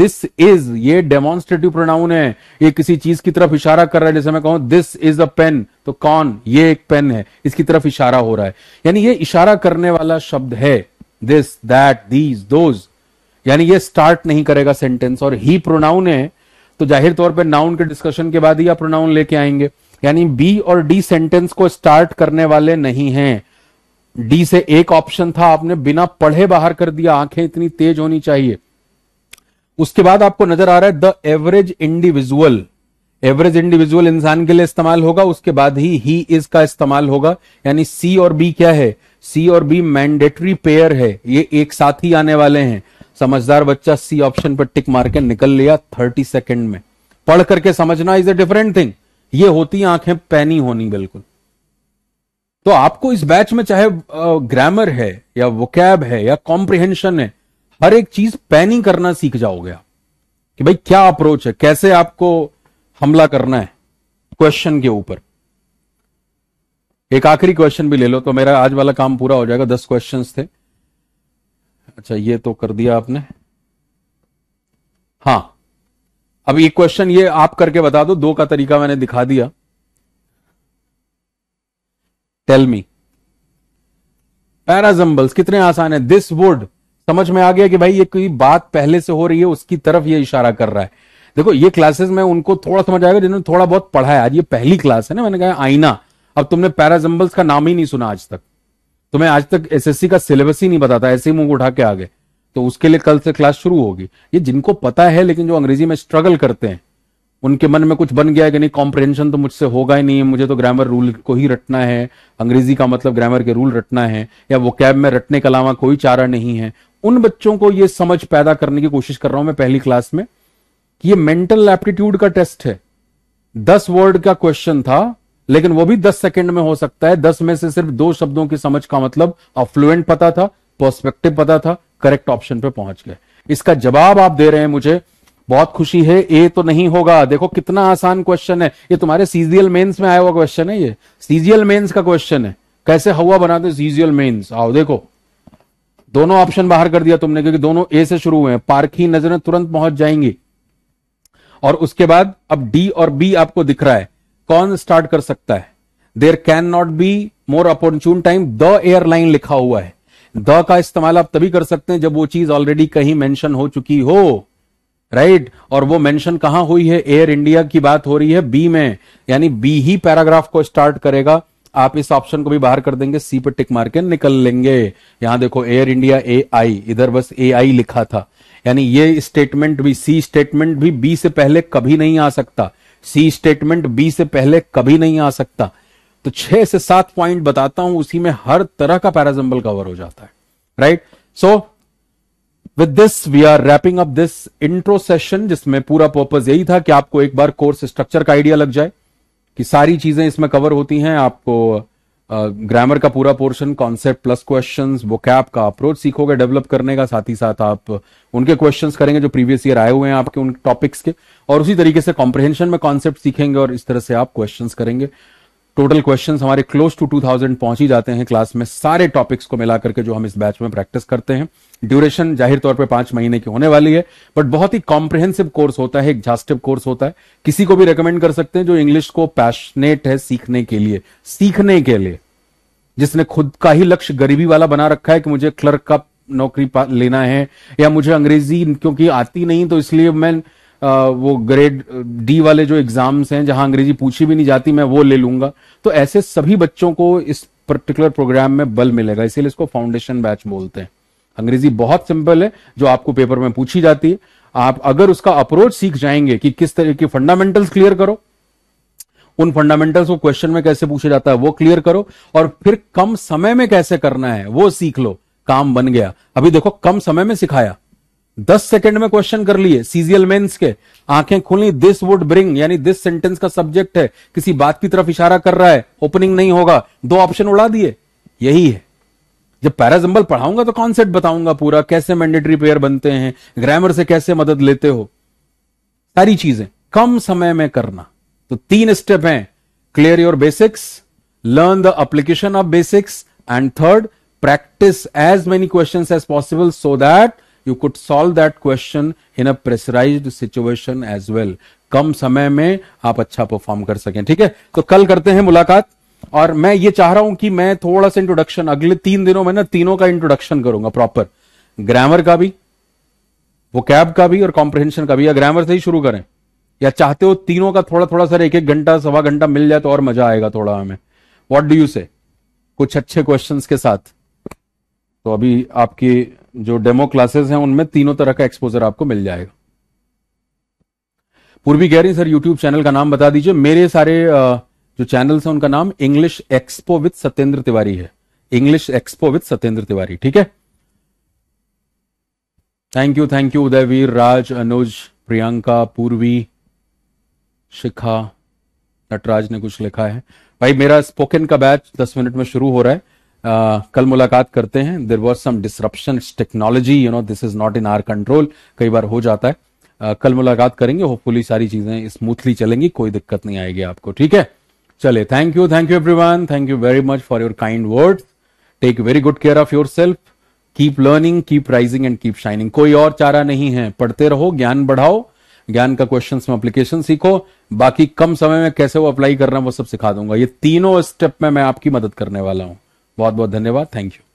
Speaker 1: दिस इज ये डेमोन्स्ट्रेटिव प्रोनाउन है ये किसी चीज की तरफ इशारा कर रहा है जैसे मैं कहूं दिस इज अ पेन तो कौन ये एक पेन है इसकी तरफ इशारा हो रहा है यानी ये इशारा करने वाला शब्द है दिस दैट दीज दोज यानी ये स्टार्ट नहीं करेगा सेंटेंस और ही प्रोनाउन है तो जाहिर तौर पर नाउन के डिस्कशन के बाद ही आप प्रोनाउन लेके आएंगे यानी बी और डी सेंटेंस को स्टार्ट करने वाले नहीं हैं डी से एक ऑप्शन था आपने बिना पढ़े बाहर कर दिया आंखें इतनी तेज होनी चाहिए उसके बाद आपको नजर आ रहा है the average individual average individual इंसान के लिए इस्तेमाल होगा उसके बाद ही ही इज का इस्तेमाल होगा यानी सी और बी क्या है सी और बी मैंडेटरी पेयर है ये एक साथ ही आने वाले हैं समझदार बच्चा सी ऑप्शन पर टिक मार के निकल लिया थर्टी सेकेंड में पढ़ करके समझना इज अ डिफरेंट थिंग ये होती है आंखें पैनी होनी बिल्कुल तो आपको इस बैच में चाहे ग्रामर है या वोकैब है या कॉम्प्रिहेंशन है हर एक चीज पैनी करना सीख जाओगे आप कि भाई क्या अप्रोच है कैसे आपको हमला करना है क्वेश्चन के ऊपर एक आखिरी क्वेश्चन भी ले लो तो मेरा आज वाला काम पूरा हो जाएगा दस क्वेश्चन थे अच्छा ये तो कर दिया आपने हाँ अब एक क्वेश्चन ये आप करके बता दो दो का तरीका मैंने दिखा दिया टेल मी पैराजम्बल्स कितने आसान है दिस वुड समझ में आ गया कि भाई ये कोई बात पहले से हो रही है उसकी तरफ ये इशारा कर रहा है देखो ये क्लासेस में उनको थोड़ा समझ आएगा जिन्होंने थोड़ा बहुत पढ़ा है आज ये पहली क्लास है ना मैंने कहा आईना अब तुमने पैराजम्बल्स का नाम ही नहीं सुना आज तक तुम्हें आज तक एसएससी का सिलेबस ही नहीं बताता ऐसे ही मुंह उठा के आ गए तो उसके लिए कल से क्लास शुरू होगी ये जिनको पता है लेकिन जो अंग्रेजी में स्ट्रगल करते हैं उनके मन में कुछ बन गया है कि नहीं कॉम्प्रिहेंशन तो मुझसे होगा ही नहीं मुझे तो ग्रामर रूल को ही रटना है अंग्रेजी का मतलब ग्रामर के रूल रटना है या वो कैब में रटने के अलावा कोई चारा नहीं है उन बच्चों को ये समझ पैदा करने की कोशिश कर रहा हूं मैं पहली क्लास में कि ये मेंटल एप्टीट्यूड का टेस्ट है दस वर्ड का क्वेश्चन था लेकिन वो भी दस सेकेंड में हो सकता है दस में से सिर्फ दो शब्दों की समझ का मतलब अफ्लुएंट पता था पर्सपेक्टिव पता था करेक्ट ऑप्शन पे पहुंच गए इसका जवाब आप दे रहे हैं मुझे बहुत खुशी है ए तो नहीं होगा देखो कितना आसान क्वेश्चन है ये तुम्हारे सीजीएल मेंस में आया हुआ क्वेश्चन है ये सीजीएल मेंस का क्वेश्चन है कैसे हवा बनाते सीजीएल मेंस आओ देखो दोनों ऑप्शन बाहर कर दिया तुमने क्योंकि दोनों ए से शुरू हुए हैं पारखी नजरें तुरंत पहुंच जाएंगी और उसके बाद अब डी और बी आपको दिख रहा है कौन स्टार्ट कर सकता है there cannot be more opportune time the airline लिखा हुआ है द का इस्तेमाल आप तभी कर सकते हैं जब वो चीज ऑलरेडी कहीं मेंशन हो चुकी हो राइट और वो मेंशन कहां हुई है एयर इंडिया की बात हो रही है बी में यानी बी ही पैराग्राफ को स्टार्ट करेगा आप इस ऑप्शन को भी बाहर कर देंगे सी पर टिक मार के निकल लेंगे यहां देखो एयर इंडिया ए आई इधर बस ए आई लिखा था यानी ये स्टेटमेंट भी सी स्टेटमेंट भी बी से पहले कभी नहीं आ सकता सी स्टेटमेंट बी से पहले कभी नहीं आ सकता तो छह से सात पॉइंट बताता हूं उसी में हर तरह का पैराजम्बल कवर हो जाता है right so with this we are wrapping up this intro session जिसमें पूरा पर्पज यही था कि आपको एक बार कोर्स स्ट्रक्चर का आइडिया लग जाए कि सारी चीजें इसमें कवर होती हैं आपको ग्रामर का पूरा पोर्शन कॉन्सेप्ट प्लस क्वेश्चन वो कैप का अप्रोच सीखोगे डेवलप करने का साथ ही साथ आप उनके क्वेश्चन करेंगे जो प्रीवियस ईयर आए हुए हैं आपके उन टॉपिक्स के और उसी तरीके से कॉम्प्रिहेंशन में कॉन्सेप्ट सीखेंगे और इस तरह से आप क्वेश्चन करेंगे टोटल क्वेश्चंस हमारे क्लोज टू 2000 पहुंच ही जाते हैं क्लास में सारे टॉपिक्स को मिलाकर के जो हम इस बैच में प्रैक्टिस करते हैं ड्यूरेशन जाहिर तौर पे पांच महीने की होने वाली है बट बहुत ही कॉम्प्रिहेंसिव कोर्स होता है एग्जास्टिव कोर्स होता है किसी को भी रिकमेंड कर सकते हैं जो इंग्लिश को पैशनेट है सीखने के लिए सीखने के लिए जिसने खुद का ही लक्ष्य गरीबी वाला बना रखा है कि मुझे क्लर्क का नौकरी लेना है या मुझे अंग्रेजी क्योंकि आती नहीं तो इसलिए मैं वो ग्रेड डी वाले जो एग्जाम्स हैं जहां अंग्रेजी पूछी भी नहीं जाती मैं वो ले लूंगा तो ऐसे सभी बच्चों को इस पर्टिकुलर प्रोग्राम में बल मिलेगा इसीलिए इसको फाउंडेशन बैच बोलते हैं अंग्रेजी बहुत सिंपल है जो आपको पेपर में पूछी जाती है आप अगर उसका अप्रोच सीख जाएंगे कि किस तरह के फंडामेंटल्स क्लियर करो उन फंडामेंटल्स को क्वेश्चन में कैसे पूछा जाता है वो क्लियर करो और फिर कम समय में कैसे करना है वो सीख लो काम बन गया अभी देखो कम समय में सिखाया दस सेकंड में क्वेश्चन कर लिए सीजीएल मेंस के आंखें खुली दिस वुड ब्रिंग यानी दिस सेंटेंस का सब्जेक्ट है किसी बात की तरफ इशारा कर रहा है ओपनिंग नहीं होगा दो ऑप्शन उड़ा दिए यही है जब पैराजम्बल पढ़ाऊंगा तो कॉन्सेप्ट बताऊंगा पूरा कैसे मैंडेटरी पेयर बनते हैं ग्रामर से कैसे मदद लेते हो सारी चीजें कम समय में करना तो तीन स्टेप हैं clear your basics learn the application of basics and third practice as many question as possible so that you could solve that question in a pressurise situation as well कम समय में आप अच्छा परफॉर्म कर सकें ठीक है तो कल करते हैं मुलाकात और मैं ये चाह रहा हूं कि मैं थोड़ा सा इंट्रोडक्शन अगले तीन दिनों में ना तीनों का इंट्रोडक्शन करूंगा प्रॉपर ग्रामर का भी वो कैब का भी और कॉम्प्रिहेंशन का भी या ग्रामर से ही शुरू करें या चाहते हो तीनों का थोड़ा थोड़ा सर एक एक घंटा सवा घंटा मिल जाए तो और मजा आएगा थोड़ा हमें वॉट डू यू से कुछ अच्छे क्वेश्चन के साथ तो अभी आपकी जो डेमो क्लासेस हैं उनमें तीनों तरह का एक्सपोजर आपको मिल जाएगा पूर्वी कह रही सर यूट्यूब चैनल का नाम बता दीजिए मेरे सारे जो चैनल्स हैं उनका नाम English Expo with Satyendra Tiwari है English Expo with Satyendra Tiwari ठीक है thank you thank you Udayveer Raj Anuj Priyanka Purvi Shikha Nataraj ने कुछ लिखा है भाई मेरा स्पोकन का बैच दस मिनट में शुरू हो रहा है कल मुलाकात करते हैं there was some disruption technology you know this is not in our control कई बार हो जाता है uh, कल मुलाकात करेंगे होपफुली सारी चीजें स्मूथली चलेंगी कोई दिक्कत नहीं आएगी आपको ठीक है चले thank you thank you everyone thank you very much for your kind word take very good care of yourself keep learning keep rising and keep shining कोई और चारा नहीं है पढ़ते रहो ज्ञान बढ़ाओ ज्ञान का क्वेश्चन में अप्लीकेशन सीखो बाकी कम समय में कैसे वो अप्लाई करना वो सब सिखा दूंगा ये तीनों स्टेप में मैं आपकी मदद करने वाला हूं बहुत बहुत धन्यवाद थैंक यू